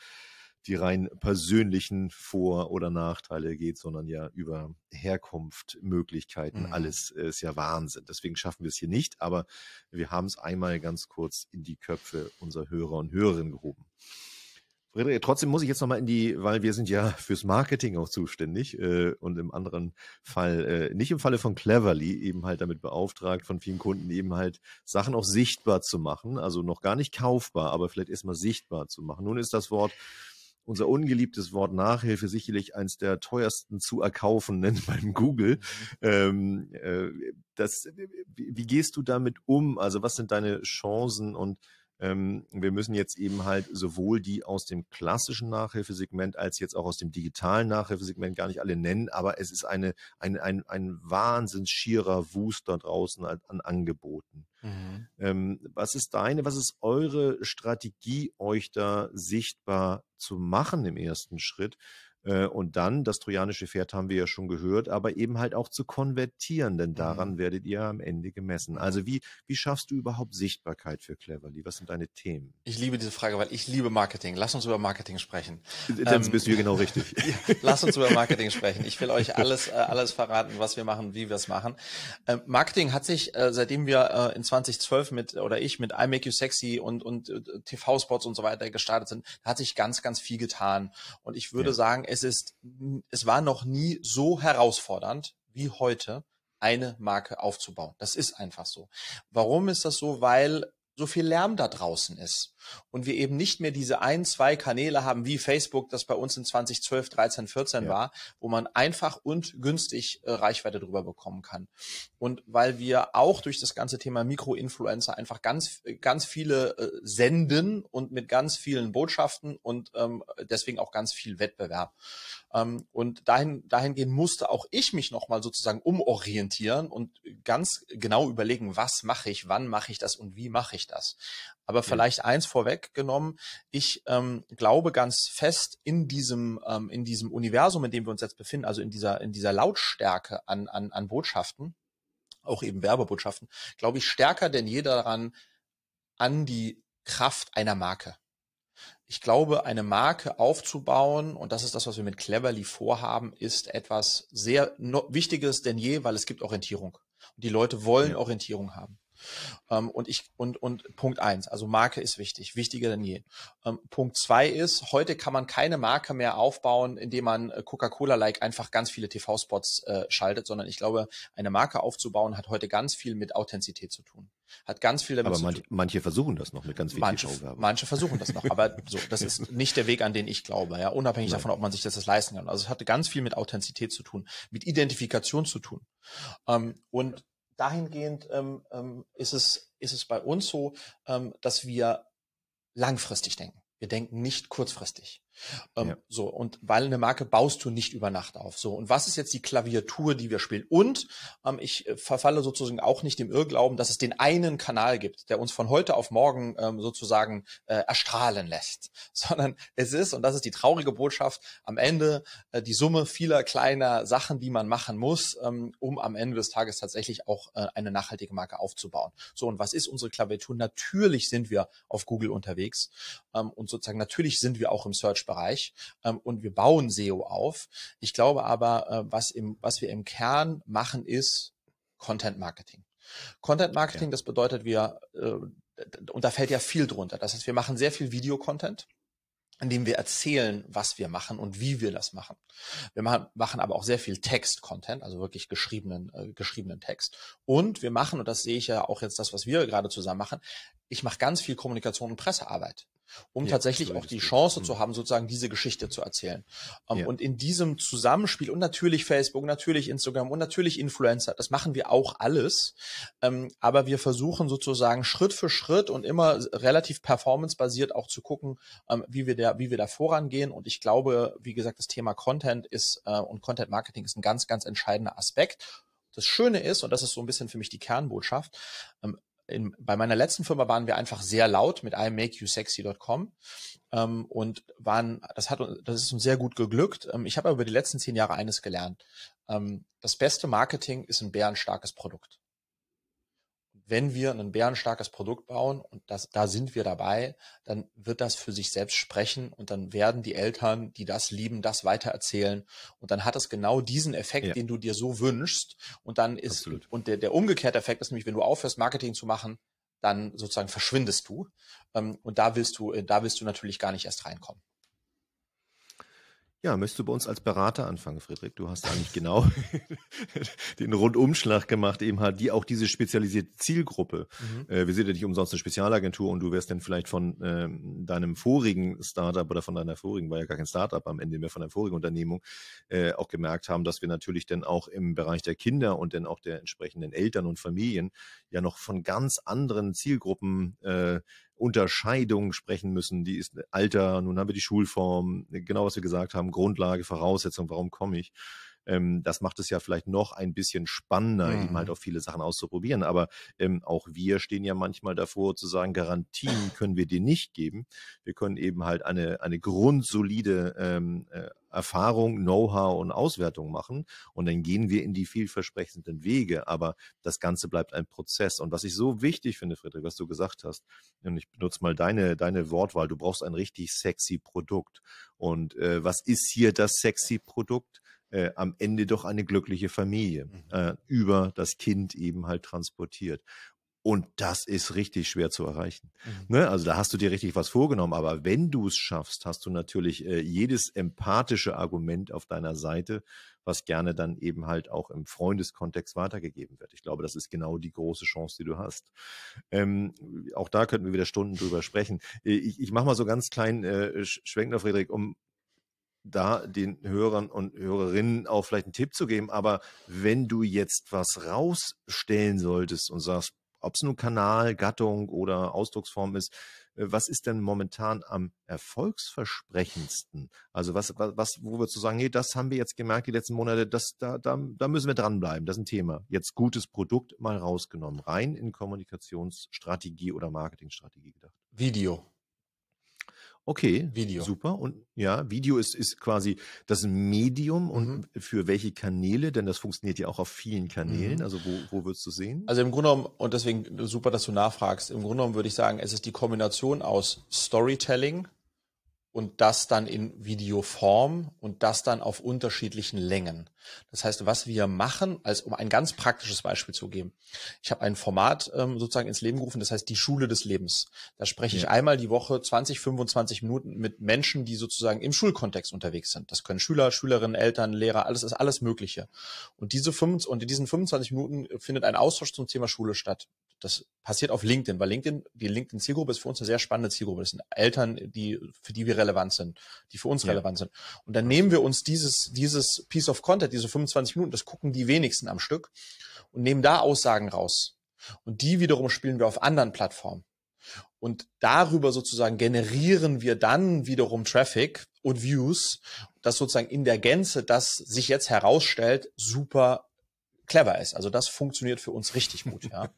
die rein persönlichen Vor- oder Nachteile geht, sondern ja über Herkunft, Möglichkeiten, mhm. alles äh, ist ja Wahnsinn. Deswegen schaffen wir es hier nicht, aber wir haben es einmal ganz kurz in die Köpfe unserer Hörer und Hörerinnen gehoben. Friedrich, Trotzdem muss ich jetzt nochmal in die, weil wir sind ja fürs Marketing auch zuständig äh, und im anderen Fall, äh, nicht im Falle von Cleverly, eben halt damit beauftragt, von vielen Kunden eben halt Sachen auch sichtbar zu machen, also noch gar nicht kaufbar, aber vielleicht erstmal sichtbar zu machen. Nun ist das Wort unser ungeliebtes Wort Nachhilfe sicherlich eins der teuersten zu erkaufenden *laughs* beim Google. Mhm. Ähm, äh, das, wie, wie, gehst du damit um? Also was sind deine Chancen und ähm, wir müssen jetzt eben halt sowohl die aus dem klassischen Nachhilfesegment als jetzt auch aus dem digitalen Nachhilfesegment gar nicht alle nennen, aber es ist eine, ein, ein, ein wahnsinns schierer Wust da draußen an, an Angeboten. Mhm. Ähm, was ist deine, was ist eure Strategie, euch da sichtbar zu machen im ersten Schritt? Äh, und dann, das trojanische Pferd haben wir ja schon gehört, aber eben halt auch zu konvertieren, denn daran mhm. werdet ihr am Ende gemessen. Also wie, wie schaffst du überhaupt Sichtbarkeit für Cleverly? Was sind deine Themen? Ich liebe diese Frage, weil ich liebe Marketing. Lass uns über Marketing sprechen. Äh, dann ähm, bist du hier genau *laughs* richtig. Lass uns über Marketing sprechen. Ich will euch alles, äh, alles verraten, was wir machen, wie wir es machen. Ähm, Marketing hat sich, seitdem wir in 2012 mit, oder ich mit I Make You Sexy und, und TV-Spots und so weiter gestartet sind, hat sich ganz, ganz viel getan. Und ich würde ja. sagen, es ist, es war noch nie so herausfordernd wie heute eine Marke aufzubauen. Das ist einfach so. Warum ist das so? Weil so viel Lärm da draußen ist und wir eben nicht mehr diese ein, zwei Kanäle haben wie Facebook, das bei uns in 2012, 13, 14 ja. war, wo man einfach und günstig äh, Reichweite drüber bekommen kann. Und weil wir auch durch das ganze Thema Mikroinfluencer einfach ganz, äh, ganz viele äh, senden und mit ganz vielen Botschaften und ähm, deswegen auch ganz viel Wettbewerb. Ähm, und dahin, dahingehend musste auch ich mich nochmal sozusagen umorientieren und ganz genau überlegen, was mache ich, wann mache ich das und wie mache ich das. Aber mhm. vielleicht eins vorweggenommen, ich ähm, glaube ganz fest in diesem, ähm, in diesem Universum, in dem wir uns jetzt befinden, also in dieser, in dieser Lautstärke an, an, an Botschaften, auch eben Werbebotschaften, glaube ich stärker denn je daran, an die Kraft einer Marke ich glaube, eine Marke aufzubauen, und das ist das, was wir mit Cleverly vorhaben, ist etwas sehr no Wichtiges denn je, weil es gibt Orientierung. Und die Leute wollen ja. Orientierung haben. Ähm, und ich, und, und Punkt eins, also Marke ist wichtig, wichtiger denn je. Ähm, Punkt zwei ist, heute kann man keine Marke mehr aufbauen, indem man äh, Coca-Cola-like einfach ganz viele TV-Spots äh, schaltet, sondern ich glaube, eine Marke aufzubauen hat heute ganz viel mit Authentizität zu tun. Hat ganz viel damit aber zu tun. Aber manche versuchen das noch mit ganz viel manche, Manche versuchen das noch, aber so, das ist *laughs* nicht der Weg, an den ich glaube, ja, unabhängig Nein. davon, ob man sich das, das leisten kann. Also es hatte ganz viel mit Authentizität zu tun, mit Identifikation zu tun. Ähm, und dahingehend ähm, ähm, ist, es, ist es bei uns so, ähm, dass wir langfristig denken. Wir denken nicht kurzfristig. Ähm, ja. So, und weil eine Marke baust du nicht über Nacht auf. So, und was ist jetzt die Klaviatur, die wir spielen? Und ähm, ich äh, verfalle sozusagen auch nicht dem Irrglauben, dass es den einen Kanal gibt, der uns von heute auf morgen ähm, sozusagen äh, erstrahlen lässt. *laughs* Sondern es ist, und das ist die traurige Botschaft, am Ende äh, die Summe vieler kleiner Sachen, die man machen muss, ähm, um am Ende des Tages tatsächlich auch äh, eine nachhaltige Marke aufzubauen. So, und was ist unsere Klaviatur? Natürlich sind wir auf Google unterwegs ähm, und sozusagen natürlich sind wir auch im Search bereich ähm, und wir bauen SEO auf. Ich glaube aber, äh, was, im, was wir im Kern machen, ist Content Marketing. Content Marketing, okay. das bedeutet, wir, äh, und da fällt ja viel drunter. Das heißt, wir machen sehr viel Videocontent dem wir erzählen, was wir machen und wie wir das machen. Wir machen, machen aber auch sehr viel Text-Content, also wirklich geschriebenen, äh, geschriebenen Text. Und wir machen, und das sehe ich ja auch jetzt das, was wir gerade zusammen machen, ich mache ganz viel Kommunikation und Pressearbeit, um ja, tatsächlich auch die Chance hm. zu haben, sozusagen diese Geschichte zu erzählen. Um, ähm, ja. Und in diesem Zusammenspiel und natürlich Facebook, natürlich Instagram und natürlich Influencer, das machen wir auch alles. Um, ähm, aber wir versuchen sozusagen Schritt für Schritt und immer relativ performancebasiert auch zu gucken, um, ähm, wie wir da, wie wir da vorangehen. Und ich glaube, wie gesagt, das Thema Content ist uh, und Content Marketing ist ein ganz, ganz entscheidender Aspekt. Das Schöne ist, und das ist so ein bisschen für mich die Kernbotschaft, in, bei meiner letzten Firma waren wir einfach sehr laut mit imakeyousexy.com ähm, und waren, das hat das ist uns sehr gut geglückt. Ähm, ich habe über die letzten zehn Jahre eines gelernt. Ähm, das beste Marketing ist ein bärenstarkes Produkt wenn wir ein bärenstarkes Produkt bauen, und das, da sind wir dabei, dann wird das für sich selbst sprechen und dann werden die Eltern, die das lieben, das weitererzählen. Und dann hat es genau diesen Effekt, ja. den du dir so wünschst. Und dann ist, Absolut. und der, der umgekehrte Effekt ist nämlich, wenn du aufhörst, Marketing zu machen, dann sozusagen verschwindest du. Ähm, und da willst du, äh, da willst du natürlich gar nicht erst reinkommen. Ja, möchtest du bei uns als Berater anfangen, Friedrich? Du hast eigentlich genau *laughs* den Rundumschlag gemacht, eben halt die auch diese spezialisierte Zielgruppe. Mhm. Äh, wir sind ja nicht umsonst eine Spezialagentur und du wärst dann vielleicht von ähm, deinem vorigen Startup oder von deiner vorigen, war ja gar kein Startup am Ende mehr, von deiner vorigen Unternehmung, äh, auch gemerkt haben, dass wir natürlich dann auch im Bereich der Kinder und dann auch der entsprechenden Eltern und Familien ja noch von ganz anderen Zielgruppen äh, Unterscheidung sprechen müssen. Die ist Alter, nun haben wir die Schulform, genau was wir gesagt haben, Grundlage, Voraussetzung, warum komme ich. Ähm, das macht es ja vielleicht noch ein bisschen spannender, mhm. eben halt mhm. auch viele Sachen auszuprobieren. Aber ähm, auch wir stehen ja manchmal davor zu sagen, Garantien können wir dir nicht geben. Wir können eben halt eine, eine grundsolide ähm, äh, Erfahrung, Know-how und Auswertung machen. Und dann gehen wir in die vielversprechenden Wege. Aber das Ganze bleibt ein Prozess. Und was ich so wichtig finde, Friedrich, was du gesagt hast, und ich benutze mal deine, deine Wortwahl, du brauchst ein richtig sexy Produkt. Und äh, was ist hier das sexy Produkt? äh, am Ende doch eine glückliche Familie mhm. äh, über das Kind eben halt transportiert. Und das ist richtig schwer zu erreichen. Mhm. Ne? Also da hast du dir richtig was vorgenommen. Aber wenn du es schaffst, hast du natürlich äh, jedes empathische Argument auf deiner Seite, was gerne dann eben halt auch im Freundeskontext weitergegeben wird. Ich glaube, das ist genau die große Chance, die du hast. Ähm, auch da könnten wir wieder Stunden drüber sprechen. Äh, ich, ich mache mal so ganz klein, äh, Schwenk noch, Friedrich, um da den Hörern und Hörerinnen auch vielleicht einen Tipp zu geben. Aber wenn du jetzt was rausstellen solltest und sagst, ob es nun Kanal, Gattung oder Ausdrucksform ist, äh, was ist denn momentan am erfolgsversprechendsten? Also was, was, wo wir zu sagen, hey, das haben wir jetzt gemerkt die letzten Monate, das, da, da, da müssen wir dranbleiben, das ist ein Thema. Jetzt gutes Produkt mal rausgenommen, rein in Kommunikationsstrategie oder Marketingstrategie gedacht. Video. Okay, Video. super. Und ja, Video ist, ist quasi das Medium und mhm. für welche Kanäle, denn das funktioniert ja auch auf vielen Kanälen. Mhm. Also wo, wo würdest du sehen? Also im Grunde genommen, und deswegen super, dass du nachfragst, im Grunde genommen würde ich sagen, es ist die Kombination aus Storytelling und das dann in Videoform und das dann auf unterschiedlichen Längen. Das heißt, was wir machen, als um ein ganz praktisches Beispiel zu geben. Ich habe ein Format ähm, sozusagen ins Leben gerufen, das heißt die Schule des Lebens. Da spreche ja. ich einmal die Woche 20, 25 Minuten mit Menschen, die sozusagen im Schulkontext unterwegs sind. Das können Schüler, Schülerinnen, Eltern, Lehrer, alles ist alles Mögliche. Und diese 25, und in diesen 25 Minuten findet ein Austausch zum Thema Schule statt. Das passiert auf LinkedIn, weil LinkedIn, die LinkedIn-Zielgruppe ist für uns eine sehr spannende Zielgruppe. Das sind Eltern, die, für die wir relevant sind, die für uns ja. relevant sind. Und dann nehmen wir uns dieses, dieses Piece of Content, diese 25 Minuten, das gucken die wenigsten am Stück und nehmen da Aussagen raus. Und die wiederum spielen wir auf anderen Plattformen. Und darüber sozusagen generieren wir dann wiederum Traffic und Views, das sozusagen in der Gänze, das sich jetzt herausstellt, super clever ist. Also das funktioniert für uns richtig gut, ja.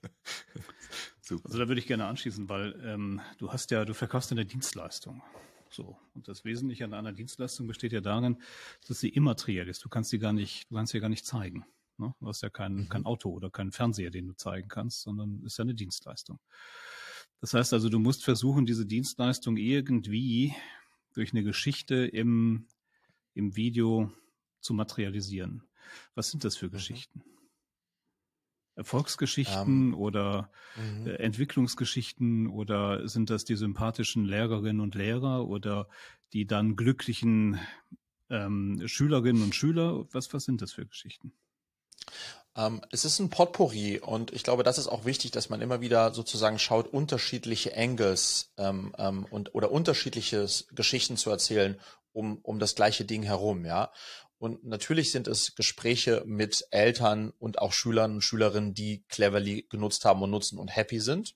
*laughs* Super. Also da würde ich gerne anschließen, weil ähm, du hast ja, du verkaufst eine Dienstleistung. So. Und das Wesentliche an einer Dienstleistung besteht ja darin, dass sie immateriell ist. Du kannst sie gar nicht, du kannst sie gar nicht zeigen. Ne? Du hast ja kein, mhm. kein Auto oder keinen Fernseher, den du zeigen kannst, sondern ist ja eine Dienstleistung. Das heißt also, du musst versuchen, diese Dienstleistung irgendwie durch eine Geschichte im, im Video zu materialisieren. Was sind das für mhm. Geschichten? Erfolgsgeschichten um, ähm, oder mm Entwicklungsgeschichten oder sind das die sympathischen Lehrerinnen und Lehrer oder die dann glücklichen ähm, Schülerinnen und Schüler? Was, was sind das für Geschichten? Um, ähm, es ist ein Potpourri und ich glaube, das ist auch wichtig, dass man immer wieder sozusagen schaut, unterschiedliche Angles ähm, ähm, und oder unterschiedliche Geschichten zu erzählen um, um das gleiche Ding herum, ja. Und natürlich sind es Gespräche mit Eltern und auch Schülern und Schülerinnen, die Cleverly genutzt haben und nutzen und happy sind.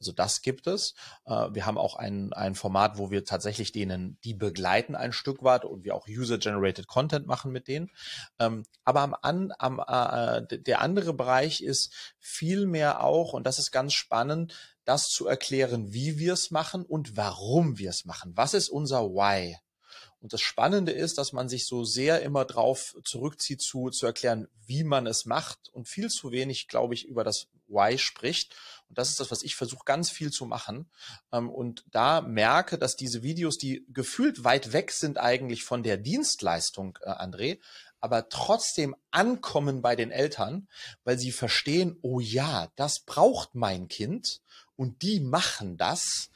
Also das gibt es. Äh, wir haben auch ein, ein Format, wo wir tatsächlich denen, die begleiten ein Stück weit und wir auch User-Generated Content machen mit denen. Ähm, aber am, am, äh, der andere Bereich ist viel mehr auch, und das ist ganz spannend, das zu erklären, wie wir es machen und warum wir es machen. Was ist unser Why? Und das Spannende ist, dass man sich so sehr immer drauf zurückzieht zu, zu erklären, wie man es macht und viel zu wenig, glaube ich, über das Why spricht. Und das ist das, was ich versuche, ganz viel zu machen. Ähm, und da merke, dass diese Videos, die gefühlt weit weg sind eigentlich von der Dienstleistung, äh, André, aber trotzdem ankommen bei den Eltern, weil sie verstehen, oh ja, das braucht mein Kind und die machen das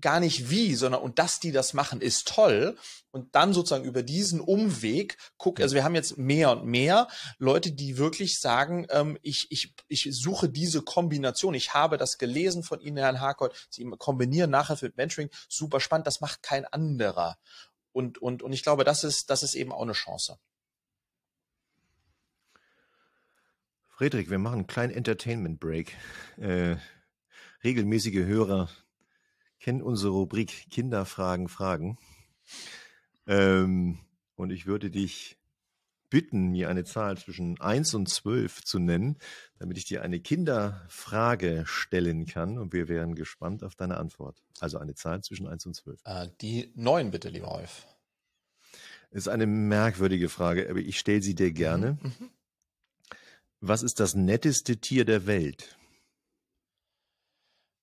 gar nicht wie, sondern und dass die das machen, ist toll. Und dann sozusagen über diesen Umweg guck, also wir haben jetzt mehr und mehr Leute, die wirklich sagen, ähm, ich, ich, ich suche diese Kombination. Ich habe das gelesen von Ihnen, Herrn Harkold, Sie kombinieren nachher mit Mentoring. Super spannend. Das macht kein anderer. Und, und, und ich glaube, das ist, das ist eben auch eine Chance. Friedrich, wir machen einen kleinen Entertainment Break. Äh, regelmäßige Hörer kennen unsere Rubrik Kinderfragen Fragen. Ähm, und ich würde dich bitten, mir eine Zahl zwischen 1 und 12 zu nennen, damit ich dir eine Kinderfrage stellen kann. Und wir wären gespannt auf deine Antwort. Also eine Zahl zwischen 1 und 12. Äh, die 9 bitte, lieber Rolf. Ist eine merkwürdige Frage, aber ich stelle sie dir mhm, gerne. Mhm. Was ist das netteste Tier der Welt?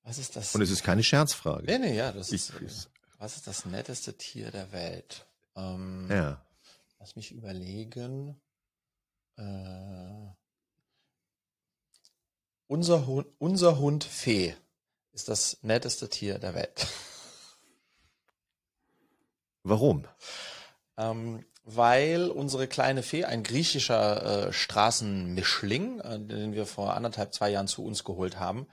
Was ist das? Und es ist keine Scherzfrage. Nee, nee, ja, das ich, ist. Ich, was ist das netteste Tier der Welt? Ähm, ja. Lass mich überlegen. Äh, unser, Hund, unser Hund Fee ist das netteste Tier der Welt. *laughs* Warum? Ähm, weil unsere kleine Fee, ein griechischer äh, Straßenmischling, äh, den wir vor anderthalb, zwei Jahren zu uns geholt haben,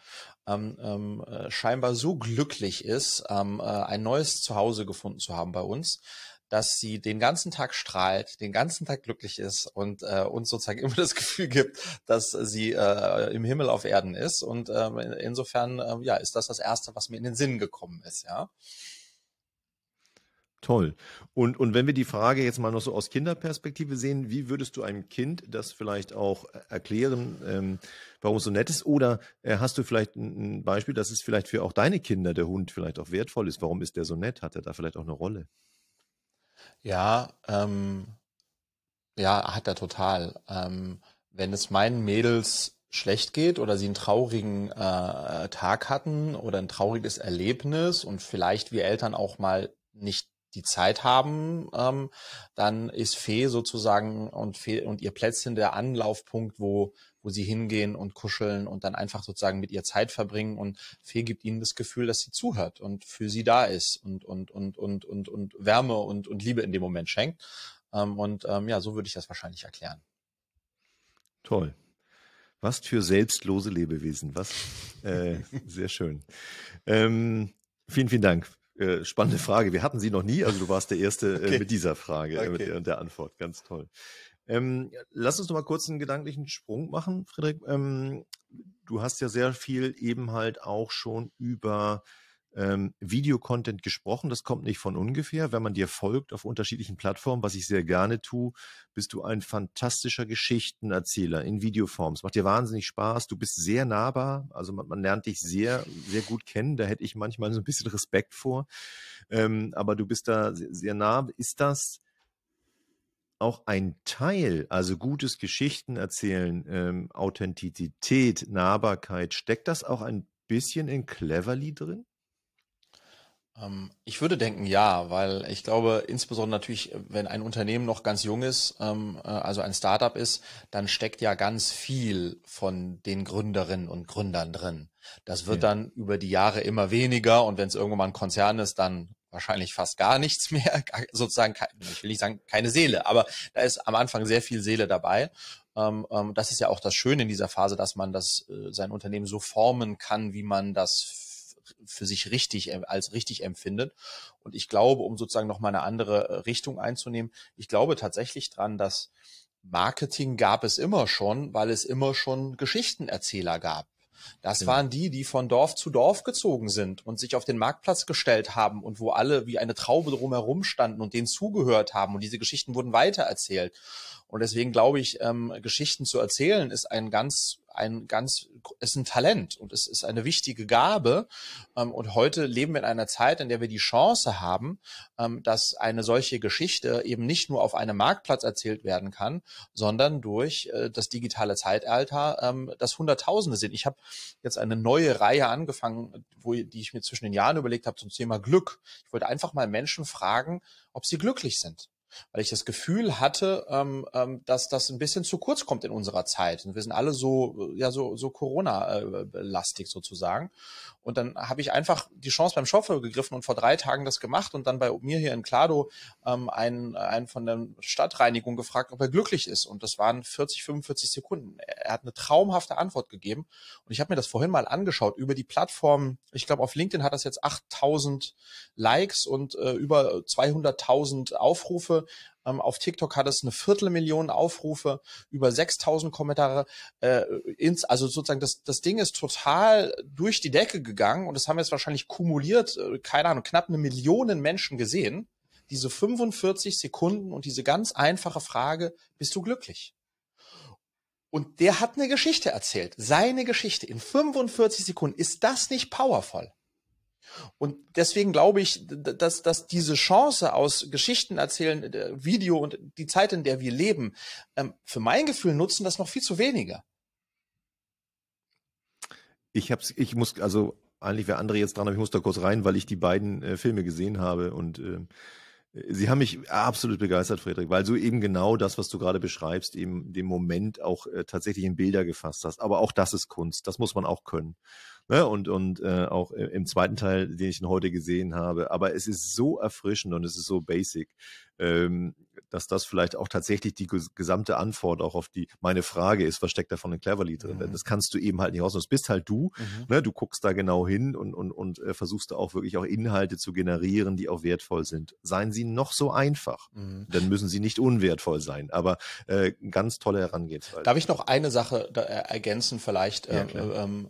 ähm, ähm, scheinbar so glücklich ist, ähm, äh, ein neues Zuhause gefunden zu haben bei uns, dass sie den ganzen Tag strahlt, den ganzen Tag glücklich ist und äh, uns sozusagen *laughs* immer das Gefühl gibt, dass sie äh, im Himmel auf Erden ist. Und ähm, insofern, äh, ja, ist das das Erste, was mir in den Sinn gekommen ist, ja. Toll. Und, und wenn wir die Frage jetzt mal noch so aus Kinderperspektive sehen, wie würdest du einem Kind das vielleicht auch äh, erklären, ähm, warum es so nett ist? Oder äh, hast du vielleicht ein, ein Beispiel, dass es vielleicht für auch deine Kinder der Hund vielleicht auch wertvoll ist? Warum ist der so nett? Hat er da vielleicht auch eine Rolle? Ja, ähm, ja, hat er total. Ähm, wenn es meinen Mädels schlecht geht oder sie einen traurigen äh, Tag hatten oder ein trauriges Erlebnis und vielleicht wir Eltern auch mal nicht die Zeit haben, ähm, dann ist Fee sozusagen und Fee und ihr Plätzchen der Anlaufpunkt, wo wo sie hingehen und kuscheln und dann einfach sozusagen mit ihr Zeit verbringen und Fee gibt ihnen das Gefühl, dass sie zuhört und für sie da ist und und und und und und Wärme und und Liebe in dem Moment schenkt. Ähm, und ähm, ja, so würde ich das wahrscheinlich erklären. Toll. Was für selbstlose Lebewesen. Was äh, *laughs* sehr schön. Ähm, vielen, vielen Dank äh, spannende Frage. Wir hatten sie noch nie, also du warst der Erste äh, okay. mit dieser Frage äh, okay. mit der, der, Antwort. Ganz toll. Ähm, lass uns noch mal kurz einen gedanklichen Sprung machen, Friedrich. Ähm, du hast ja sehr viel eben halt auch schon über ähm, Videocontent gesprochen. Das kommt nicht von ungefähr. Wenn man dir folgt auf unterschiedlichen Plattformen, was ich sehr gerne tue, bist du ein fantastischer Geschichtenerzähler in Videoform. Es macht dir wahnsinnig Spaß. Du bist sehr nahbar. Also man, man lernt dich sehr, sehr gut kennen. Da hätte ich manchmal so ein bisschen Respekt vor. Ähm, aber du bist da sehr, sehr nah. Ist das auch ein Teil, also gutes Geschichten erzählen, ähm, Authentizität, Nahbarkeit, steckt das auch ein bisschen in Cleverly drin? Ähm, ich würde denken, ja, weil ich glaube, insbesondere natürlich, wenn ein Unternehmen noch ganz jung ist, ähm, äh, also ein Startup ist, dann steckt ja ganz viel von den Gründerinnen und Gründern drin. Das wird ja. dann über die Jahre immer weniger und wenn es irgendwann mal ein Konzern ist, dann wahrscheinlich fast gar nichts mehr, *laughs* sozusagen, ich will nicht sagen keine Seele, aber da ist am Anfang sehr viel Seele dabei. Ähm, das ist ja auch das Schöne in dieser Phase, dass man das äh, sein Unternehmen so formen kann, wie man das für sich richtig äh, als richtig empfindet. Und ich glaube, um sozusagen noch mal eine andere äh, Richtung einzunehmen, ich glaube tatsächlich dran, dass Marketing gab es immer schon, weil es immer schon Geschichtenerzähler gab. Das genau. waren die, die von Dorf zu Dorf gezogen sind und sich auf den Marktplatz gestellt haben und wo alle wie eine Traube drumherum standen und denen zugehört haben und diese Geschichten wurden weitererzählt. Und deswegen glaube ich, ähm, Geschichten zu erzählen ist ein ganz, ein ganz, ist ein Talent und es ist eine wichtige Gabe. Ähm, und heute leben wir in einer Zeit, in der wir die Chance haben, ähm, dass eine solche Geschichte eben nicht nur auf einem Marktplatz erzählt werden kann, sondern durch äh, das digitale Zeitalter, ähm, das Hunderttausende sind. Ich habe jetzt eine neue Reihe angefangen, wo, die ich mir zwischen den Jahren überlegt habe zum Thema Glück. Ich wollte einfach mal Menschen fragen, ob sie glücklich sind weil ich das Gefühl hatte, ähm, ähm, dass das ein bisschen zu kurz kommt in unserer Zeit. Und wir sind alle so äh, ja so so Corona-lastig äh, äh, sozusagen. Und dann habe ich einfach die Chance beim Schopfe gegriffen und vor drei Tagen das gemacht und dann bei mir hier in Klado ähm, einen, einen von der Stadtreinigung gefragt, ob er glücklich ist. Und das waren 40, 45 Sekunden. Er hat eine traumhafte Antwort gegeben. Und ich habe mir das vorhin mal angeschaut über die Plattform. Ich glaube, auf LinkedIn hat das jetzt 8000 Likes und äh, über 200.000 Aufrufe. Ähm, auf TikTok hat es eine Viertelmillion Aufrufe, über 6000 Kommentare. Äh, ins, also sozusagen das, das Ding ist total durch die Decke gegangen und das haben jetzt wahrscheinlich kumuliert, äh, keine Ahnung, knapp eine Million Menschen gesehen. Diese 45 Sekunden und diese ganz einfache Frage, bist du glücklich? Und der hat eine Geschichte erzählt, seine Geschichte in 45 Sekunden. Ist das nicht powerful? Und deswegen glaube ich, dass, dass diese Chance aus Geschichten erzählen, Video und die Zeit, in der wir leben, ähm, für mein Gefühl nutzen das noch viel zu wenige. Ich hab's, ich muss, also eigentlich wäre André jetzt dran, aber ich muss da kurz rein, weil ich die beiden äh, Filme gesehen habe und äh, sie haben mich absolut begeistert, Friedrich, weil du eben genau das, was du gerade beschreibst, eben den Moment auch äh, tatsächlich in Bilder gefasst hast. Aber auch das ist Kunst, das muss man auch können. Ne? Und, und äh, auch im zweiten Teil, den ich heute gesehen habe. Aber es ist so erfrischend und es ist so basic, ähm, dass das vielleicht auch tatsächlich die gesamte Antwort auch auf die, meine Frage ist, was steckt da von den Cleverly drin? Mhm. Das kannst du eben halt nicht raus. Das bist halt du. Mhm. Ne? Du guckst da genau hin und, und, und äh, versuchst da auch wirklich auch Inhalte zu generieren, die auch wertvoll sind. Seien sie noch so einfach, mhm. dann müssen sie nicht unwertvoll sein. Aber äh, ganz tolle Herangehensweise. Darf ich noch eine Sache äh, ergänzen vielleicht? Ja, ähm, äh, ähm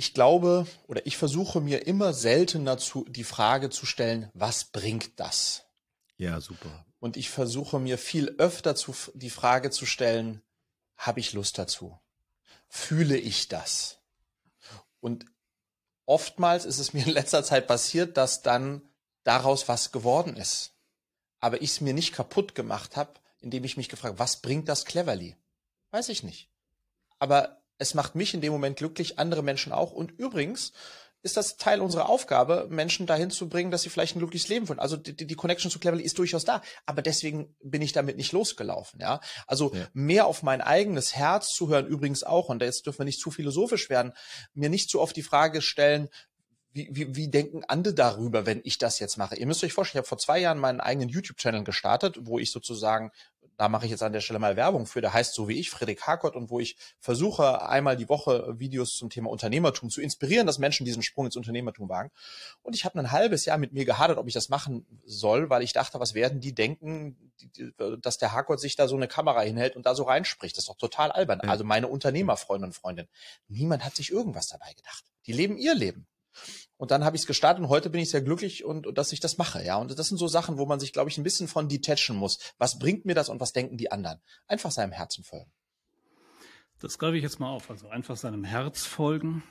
ich glaube oder ich versuche mir immer seltener zu, die Frage zu stellen, was bringt das? Ja, super. Und ich versuche mir viel öfter zu, die Frage zu stellen, habe ich Lust dazu? Fühle ich das? Und oftmals ist es mir in letzter Zeit passiert, dass dann daraus was geworden ist. Aber ich es mir nicht kaputt gemacht habe, indem ich mich gefragt, was bringt das Cleverly? Weiß ich nicht. Aber es macht mich in dem Moment glücklich, andere Menschen auch. Und übrigens ist das Teil unserer Aufgabe, Menschen dahin zu bringen, dass sie vielleicht ein glückliches Leben führen. Also die, die Connection zu Cleverly ist durchaus da, aber deswegen bin ich damit nicht losgelaufen. Ja, also ja. mehr auf mein eigenes Herz zu hören. Übrigens auch und jetzt dürfen wir nicht zu philosophisch werden. Mir nicht zu oft die Frage stellen, wie, wie, wie denken andere darüber, wenn ich das jetzt mache? Ihr müsst euch vorstellen, ich habe vor zwei Jahren meinen eigenen YouTube-Channel gestartet, wo ich sozusagen, da mache ich jetzt an der Stelle mal Werbung für, der heißt so wie ich, Frederik Harkott, und wo ich versuche, einmal die Woche Videos zum Thema Unternehmertum zu inspirieren, dass Menschen diesen Sprung ins Unternehmertum wagen. Und ich habe ein halbes Jahr mit mir gehadert, ob ich das machen soll, weil ich dachte, was werden die denken, dass der Harkott sich da so eine Kamera hinhält und da so reinspricht. Das ist doch total albern. Also meine Unternehmerfreundinnen und Freundinnen, Niemand hat sich irgendwas dabei gedacht. Die leben ihr Leben. Und dann habe ich es gestartet und heute bin ich sehr glücklich und, dass ich das mache, ja. Und das sind so Sachen, wo man sich, glaube ich, ein bisschen von detachen muss. Was bringt mir das und was denken die anderen? Einfach seinem Herzen folgen. Das greife ich jetzt mal auf. Also einfach seinem Herz folgen.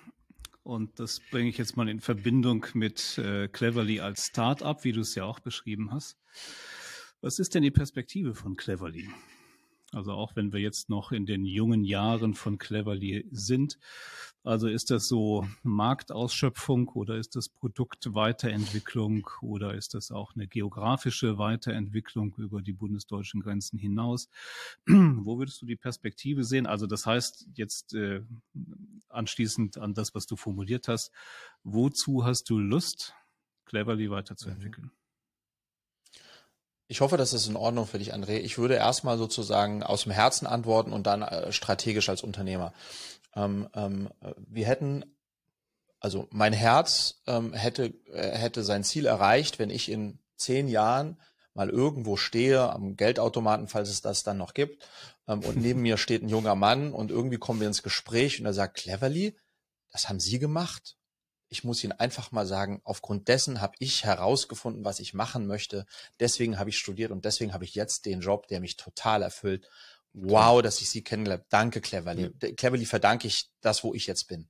Und das bringe ich jetzt mal in Verbindung mit äh, Cleverly als Startup, wie du es ja auch beschrieben hast. Was ist denn die Perspektive von Cleverly? Also auch wenn wir jetzt noch in den jungen Jahren von Cleverly sind. Also ist das so Marktausschöpfung oder ist das Produktweiterentwicklung oder ist das auch eine geografische Weiterentwicklung über die bundesdeutschen Grenzen hinaus? *clears throat* Wo würdest du die Perspektive sehen? Also das heißt jetzt äh, anschließend an das, was du formuliert hast, wozu hast du Lust, Cleverly weiterzuentwickeln? Mhm. Ich hoffe, das ist in Ordnung für dich, André. Ich würde erstmal sozusagen aus dem Herzen antworten und dann äh, strategisch als Unternehmer. Ähm, ähm, wir hätten, also mein Herz ähm, hätte, äh, hätte sein Ziel erreicht, wenn ich in zehn Jahren mal irgendwo stehe, am Geldautomaten, falls es das dann noch gibt, ähm, und neben *laughs* mir steht ein junger Mann und irgendwie kommen wir ins Gespräch und er sagt, cleverly, das haben Sie gemacht ich muss Ihnen einfach mal sagen, aufgrund dessen habe ich herausgefunden, was ich machen möchte. Deswegen habe ich studiert und deswegen habe ich jetzt den Job, der mich total erfüllt. Wow, dass ich Sie kennengelernt Danke, Cleverly. Ja. Cleverly verdanke ich das, wo ich jetzt bin.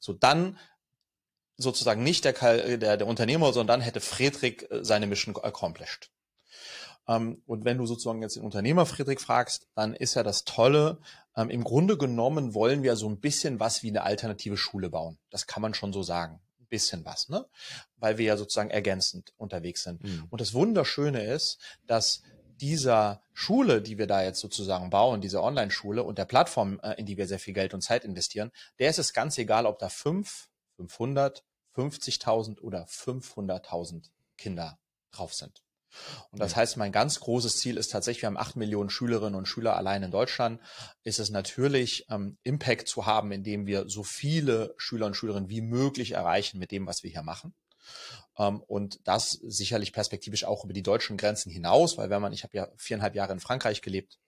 So, dann sozusagen nicht der, der, der Unternehmer, sondern dann hätte Friedrich äh, seine Mission accomplished. Ähm, und wenn du sozusagen jetzt den Unternehmer Friedrich fragst, dann ist ja das Tolle, ähm, im Grunde genommen wollen wir so ein bisschen was wie eine alternative Schule bauen. Das kann man schon so sagen. Ein bisschen was, ne? Weil wir ja sozusagen ergänzend unterwegs sind. Mhm. Und das Wunderschöne ist, dass dieser Schule, die wir da jetzt sozusagen bauen, diese Online-Schule und der Plattform, äh, in die wir sehr viel Geld und Zeit investieren, der ist es ganz egal, ob da fünf, 500, 50.000 oder 500.000 Kinder drauf sind. Und das heißt, mein ganz großes Ziel ist tatsächlich, wir haben acht Millionen Schülerinnen und Schüler allein in Deutschland, ist es natürlich, ähm, Impact zu haben, indem wir so viele Schüler und Schülerinnen wie möglich erreichen mit dem, was wir hier machen. Ähm, und das sicherlich perspektivisch auch über die deutschen Grenzen hinaus, weil wenn man, ich habe ja viereinhalb Jahre in Frankreich gelebt,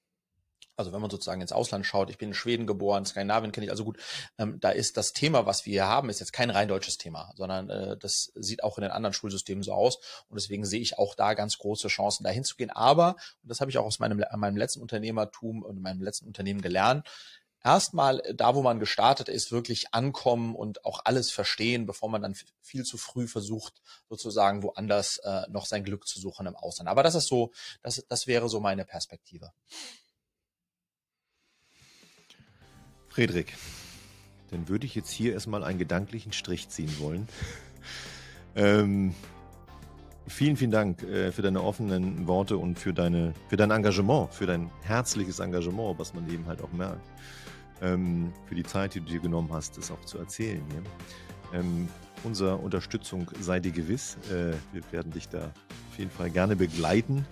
also wenn man sozusagen ins Ausland schaut, ich bin in Schweden geboren, Skandinavien kenne ich also gut, ähm, da ist das Thema, was wir hier haben, ist jetzt kein rein deutsches Thema, sondern äh, das sieht auch in den anderen Schulsystemen so aus und deswegen sehe ich auch da ganz große Chancen, dahin zu gehen. Aber, und das habe ich auch aus meinem, meinem letzten Unternehmertum und meinem letzten Unternehmen gelernt, erstmal da, wo man gestartet ist, wirklich ankommen und auch alles verstehen, bevor man dann viel zu früh versucht, sozusagen woanders äh, noch sein Glück zu suchen im Ausland. Aber das ist so, das, das wäre so meine Perspektive. Friedrich, dann würde ich jetzt hier erstmal einen gedanklichen Strich ziehen wollen. *laughs* ähm, vielen, vielen Dank äh, für deine offenen Worte und für, deine, für dein Engagement, für dein herzliches Engagement, was man eben halt auch merkt. Ähm, für die Zeit, die du dir genommen hast, das auch zu erzählen. Ja? Ähm, unsere Unterstützung sei dir gewiss. Äh, wir werden dich da auf jeden Fall gerne begleiten.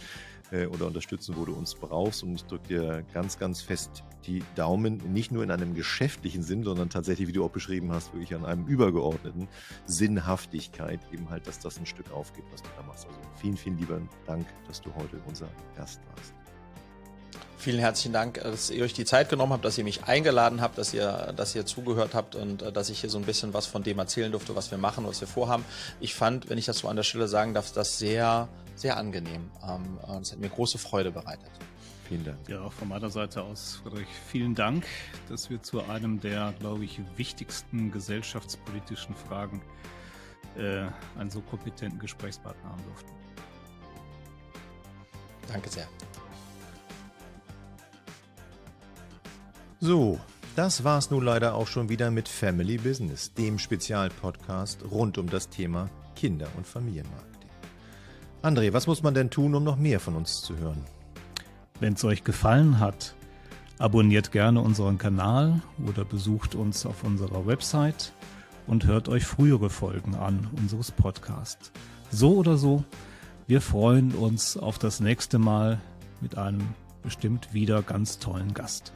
Äh, oder unterstützen, wo du uns brauchst. Und ich drücke dir ganz, ganz fest die Daumen, nicht nur in einem geschäftlichen Sinn, sondern tatsächlich, wie du auch beschrieben hast, wirklich an einem übergeordneten Sinnhaftigkeit, eben halt, dass das ein Stück aufgeht, was du da machst. Also vielen, vielen lieber Dank, dass du heute unser Gast warst. Vielen herzlichen Dank, dass ihr euch die Zeit genommen habt, dass ihr mich eingeladen habt, dass ihr, dass ihr zugehört habt und äh, dass ich hier so ein bisschen was von dem erzählen durfte, was wir machen, was wir vorhaben. Ich fand, wenn ich das so an der Stelle sagen darf, das sehr sehr angenehm. Es ähm, äh, hat mir große Freude bereitet. Vielen Dank. Ja, auch von meiner Seite aus, Friedrich, vielen Dank, dass wir zu einem der, glaube ich, wichtigsten gesellschaftspolitischen Fragen äh, einen so kompetenten Gesprächspartner haben durften. Danke sehr. So, das war's nun leider auch schon wieder mit Family Business, dem Spezialpodcast rund um das Thema Kinder- und Familienmarkt. André, was muss man denn tun, um noch mehr von uns zu hören? Wenn es euch gefallen hat, abonniert gerne unseren Kanal oder besucht uns auf unserer Website und hört euch frühere Folgen an unseres Podcasts. So oder so, wir freuen uns auf das nächste Mal mit einem bestimmt wieder ganz tollen Gast.